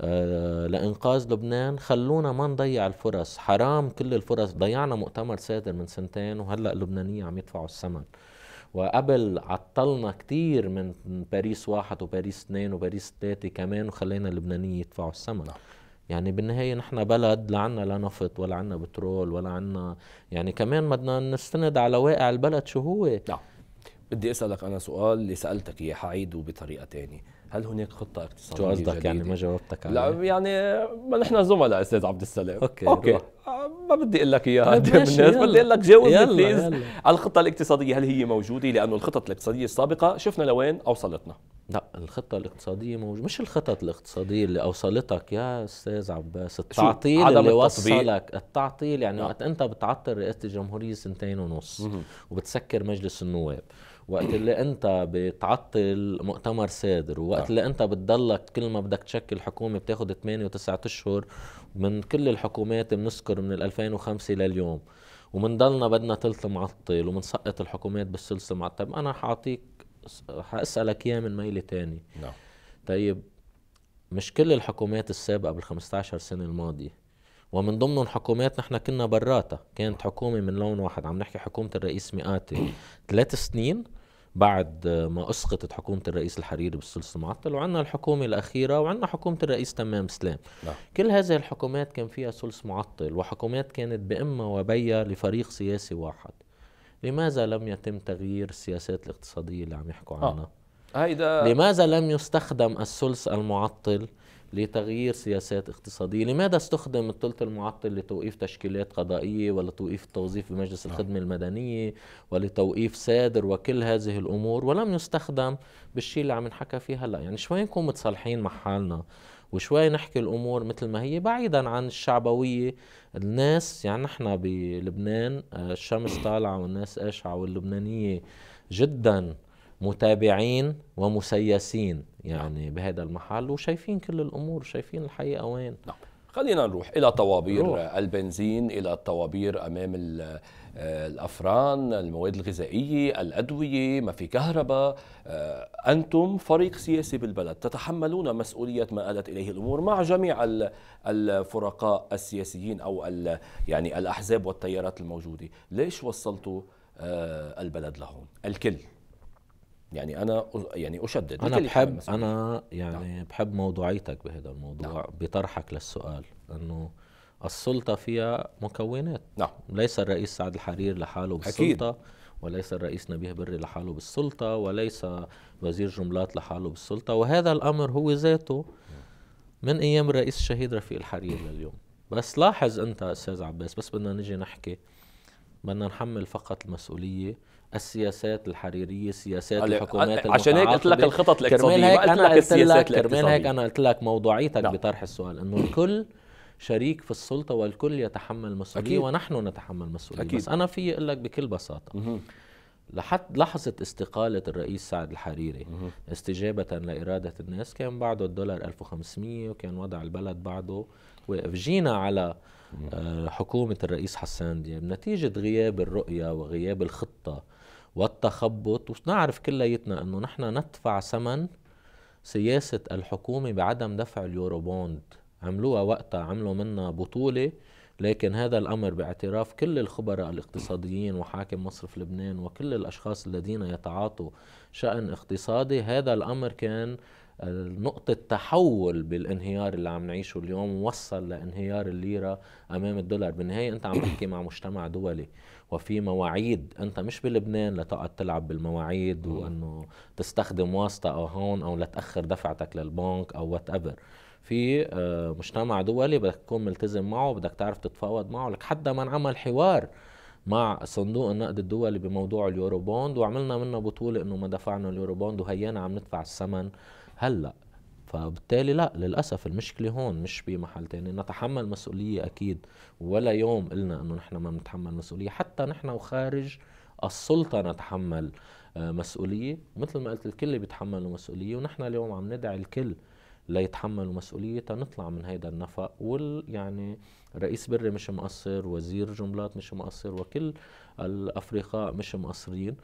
آه، لإنقاذ لبنان خلونا ما نضيع الفرص حرام كل الفرص ضيعنا مؤتمر سادر من سنتين وهلأ اللبنانية عم يدفعوا الثمن وقبل عطلنا كتير من باريس واحد وباريس اثنين وباريس ثلاثة كمان وخلينا اللبنانيين يدفعوا الثمن نعم. يعني بالنهاية نحن بلد لا عنا لا نفط ولا عنا بترول ولا عنا يعني كمان بدنا نستند على واقع البلد شو هو نعم. بدي اسالك انا سؤال اللي سالتك اياه حعيده بطريقه ثانيه هل هناك خطه اقتصاديه شو قصدك يعني ما جاوبتك لا يعني ما نحن زملاء استاذ عبد السلام اوكي اوكي ما بدي اقول لك اياها قدام طيب، الناس بدي اقول لك جاوبني بليز على الخطه الاقتصاديه هل هي موجوده لانه الخطط الاقتصاديه السابقه شفنا لوين اوصلتنا لا الخطة الاقتصادية موجودة مش الخطط الاقتصادية اللي أوصلتك يا أستاذ عباس التعطيل عدم اللي التطبيق. وصلك التعطيل يعني نعم. وقت أنت بتعطل رئاسة الجمهورية سنتين ونص وبتسكر مجلس النواب وقت اللي انت بتعطل مؤتمر صادر ووقت آه. اللي انت بتضلك كل ما بدك تشكل حكومه بتاخذ 8 و9 اشهر من كل الحكومات بنذكر من 2005 لليوم ومنضلنا بدنا ثلث معطل ومنسقط الحكومات بالثلث معطل طيب انا حاعطيك حاسالك اياه من ميله تاني نعم طيب مش كل الحكومات السابقه بال 15 سنه الماضيه ومن ضمنهم حكومات نحن كنا براتها كانت حكومة من لون واحد عم نحكي حكومة الرئيس مئاتي ثلاث سنين بعد ما اسقطت حكومه الرئيس الحريري بالثلث المعطل وعندنا الحكومه الاخيره وعندنا حكومه الرئيس تمام سلام لا. نعم. كل هذه الحكومات كان فيها ثلث معطل وحكومات كانت بإما وبيا لفريق سياسي واحد لماذا لم يتم تغيير السياسات الاقتصادية اللي عم يحكوا آه. عنها؟ آه. هيدا لماذا لم يستخدم الثلث المعطل لتغيير سياسات اقتصادية لماذا استخدم الثلث المعطل لتوقيف تشكيلات قضائية ولتوقيف التوظيف بمجلس نعم. الخدمة المدنية ولتوقيف سادر وكل هذه الأمور ولم يستخدم بالشيء اللي عم نحكى فيه هلأ يعني شوي نكون متصالحين مع حالنا وشوي نحكي الامور مثل ما هي بعيدا عن الشعبويه الناس يعني نحن بلبنان آه، الشمس طالعه والناس قاشعه واللبنانيه جدا متابعين ومسيسين يعني بهذا المحل وشايفين كل الامور شايفين الحقيقه وين نعم خلينا نروح الى طوابير روح. البنزين الى الطوابير امام آه، الافران المواد الغذائيه الادويه ما في كهرباء آه، انتم فريق سياسي بالبلد تتحملون مسؤوليه ما آلت اليه الامور مع جميع الفرقاء السياسيين او يعني الاحزاب والتيارات الموجوده ليش وصلتوا آه، البلد لهون الكل يعني انا يعني اشدد انا بحب انا نعم. يعني نعم. بحب موضوعيتك بهذا الموضوع نعم. بطرحك للسؤال انه السلطه فيها مكونات نعم ليس الرئيس سعد الحرير لحاله بالسلطه أكيد. وليس الرئيس نبيه بري لحاله بالسلطه وليس وزير جملات لحاله بالسلطه وهذا الامر هو ذاته من ايام الرئيس الشهيد رفيق الحرير لليوم بس لاحظ انت استاذ عباس بس بدنا نجي نحكي بدنا نحمل فقط المسؤوليه السياسات الحريريه سياسات الحكومات عشان هيك قلت لك الخطط الاقتصاديه كرمال هيك انا قلت لك كرمال هيك انا قلت لك موضوعيتك نعم. بطرح السؤال انه الكل شريك في السلطه والكل يتحمل مسؤوليه أكيد. ونحن نتحمل مسؤوليه أكيد. بس انا في اقول لك بكل بساطه مه. لحد لحظة استقالة الرئيس سعد الحريري مه. استجابة لإرادة الناس كان بعده الدولار 1500 وكان وضع البلد بعده واقف جينا على آه، حكومة الرئيس حسان دياب نتيجة غياب الرؤية وغياب الخطة والتخبط ونعرف كلياتنا انه نحن ندفع ثمن سياسة الحكومة بعدم دفع اليورو بوند عملوها وقتها عملوا منا بطولة لكن هذا الأمر باعتراف كل الخبراء الاقتصاديين وحاكم مصرف لبنان وكل الأشخاص الذين يتعاطوا شأن اقتصادي هذا الأمر كان نقطة تحول بالانهيار اللي عم نعيشه اليوم وصل لانهيار الليرة أمام الدولار بالنهاية أنت عم تحكي مع مجتمع دولي وفي مواعيد انت مش بلبنان لتقعد تلعب بالمواعيد وانه تستخدم واسطه او هون او لتاخر دفعتك للبنك او وات ايفر في آه، مجتمع دولي بدك تكون ملتزم معه بدك تعرف تتفاوض معه لك حتى ما عمل حوار مع صندوق النقد الدولي بموضوع اليورو بوند وعملنا منه بطوله انه ما دفعنا اليورو بوند وهيانا عم ندفع الثمن هلا فبالتالي لا للأسف المشكلة هون مش بمحل تاني نتحمل مسؤولية أكيد ولا يوم قلنا أنه نحن ما بنتحمل مسؤولية حتى نحن وخارج السلطة نتحمل آه، مسؤولية مثل ما قلت الكل بيتحملوا مسؤولية ونحن اليوم عم ندعي الكل ليتحملوا مسؤولية تنطلع من هيدا النفق وال يعني رئيس بري مش مقصر وزير جملات مش مقصر وكل الأفرقاء مش مقصرين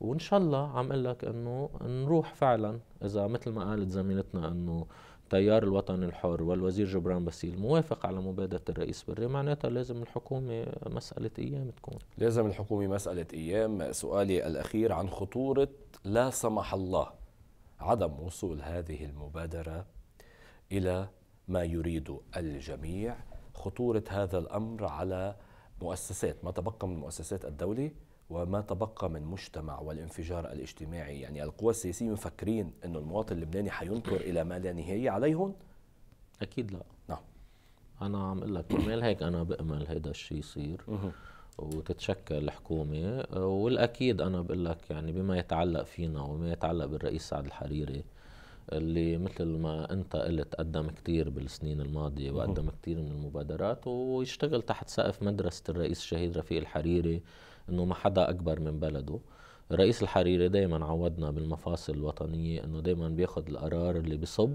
وان شاء الله عم اقول لك انه نروح فعلا اذا مثل ما قالت زميلتنا انه تيار الوطن الحر والوزير جبران باسيل موافق على مبادرة الرئيس بري معناتها لازم الحكومة مسألة أيام تكون لازم الحكومة مسألة أيام سؤالي الأخير عن خطورة لا سمح الله عدم وصول هذه المبادرة إلى ما يريد الجميع خطورة هذا الأمر على مؤسسات ما تبقى من مؤسسات الدولة وما تبقى من مجتمع والانفجار الاجتماعي يعني القوى السياسية مفكرين أن المواطن اللبناني حينطر إلى ما لا نهاية عليهم أكيد لا نعم أنا عم أقول لك كرمال هيك أنا بأمل هذا الشيء يصير وتتشكل الحكومة والأكيد أنا بقول لك يعني بما يتعلق فينا وما يتعلق بالرئيس سعد الحريري اللي مثل ما انت قلت قدم كثير بالسنين الماضيه وقدم كثير من المبادرات ويشتغل تحت سقف مدرسه الرئيس الشهيد رفيق الحريري انه ما حدا اكبر من بلده الرئيس الحريري دائما عودنا بالمفاصل الوطنيه انه دائما بياخذ القرار اللي بصب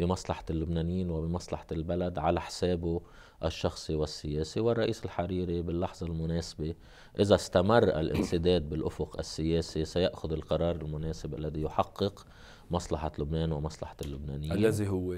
بمصلحة اللبنانيين وبمصلحة البلد على حسابه الشخصي والسياسي والرئيس الحريري باللحظة المناسبة إذا استمر الانسداد بالأفق السياسي سيأخذ القرار المناسب الذي يحقق مصلحه لبنان ومصلحه اللبنانيين الذي هو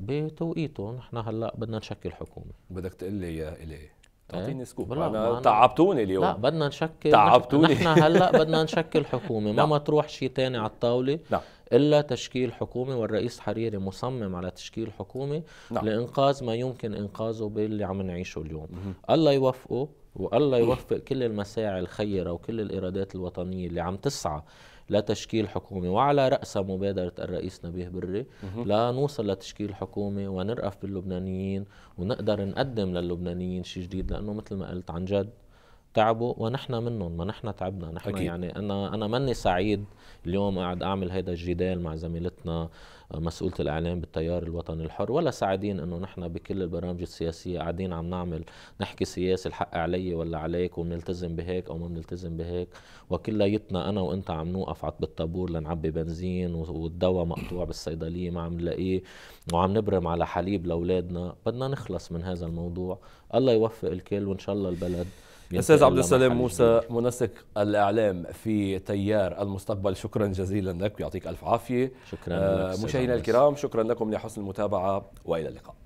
بتوقيته نحن هلا بدنا نشكل حكومه بدك تقول لي اياه الي إيه؟ تعطيني سكوب انا تعبتوني اليوم لا بدنا نشكل تعبتوني نحن هلا بدنا نشكل حكومه ما مطروح نعم. شيء ثاني على الطاوله لا. نعم. الا تشكيل حكومه والرئيس حريري مصمم على تشكيل حكومه نعم. لانقاذ ما يمكن انقاذه باللي عم نعيشه اليوم الله يوفقه والله يوفق كل المساعي الخيرة وكل الايرادات الوطنية اللي عم تسعى لتشكيل حكومه وعلى راسها مبادره الرئيس نبيه بري لنوصل لتشكيل حكومه ونرأف باللبنانيين ونقدر نقدم للبنانيين شيء جديد لانه مثل ما قلت عن جد تعبوا ونحن منهم ما نحن تعبنا نحن أكيد. يعني انا انا ماني سعيد اليوم قاعد اعمل هيدا الجدال مع زميلتنا آه، مسؤوله الاعلام بالتيار الوطني الحر ولا سعيدين انه نحن بكل البرامج السياسيه قاعدين عم نعمل نحكي سياسي الحق علي ولا عليك وبنلتزم بهيك او ما بنلتزم بهيك وكليتنا انا وانت عم نوقف بالطابور لنعبي بنزين والدواء مقطوع بالصيدليه ما عم نلاقيه وعم نبرم على حليب لاولادنا بدنا نخلص من هذا الموضوع الله يوفق الكل وان شاء الله البلد استاذ عبد السلام موسى منسق الاعلام في تيار المستقبل شكرا جزيلا لك يعطيك الف عافيه شكرا آه مشاهدينا الكرام شكرا لكم لحسن المتابعه والى اللقاء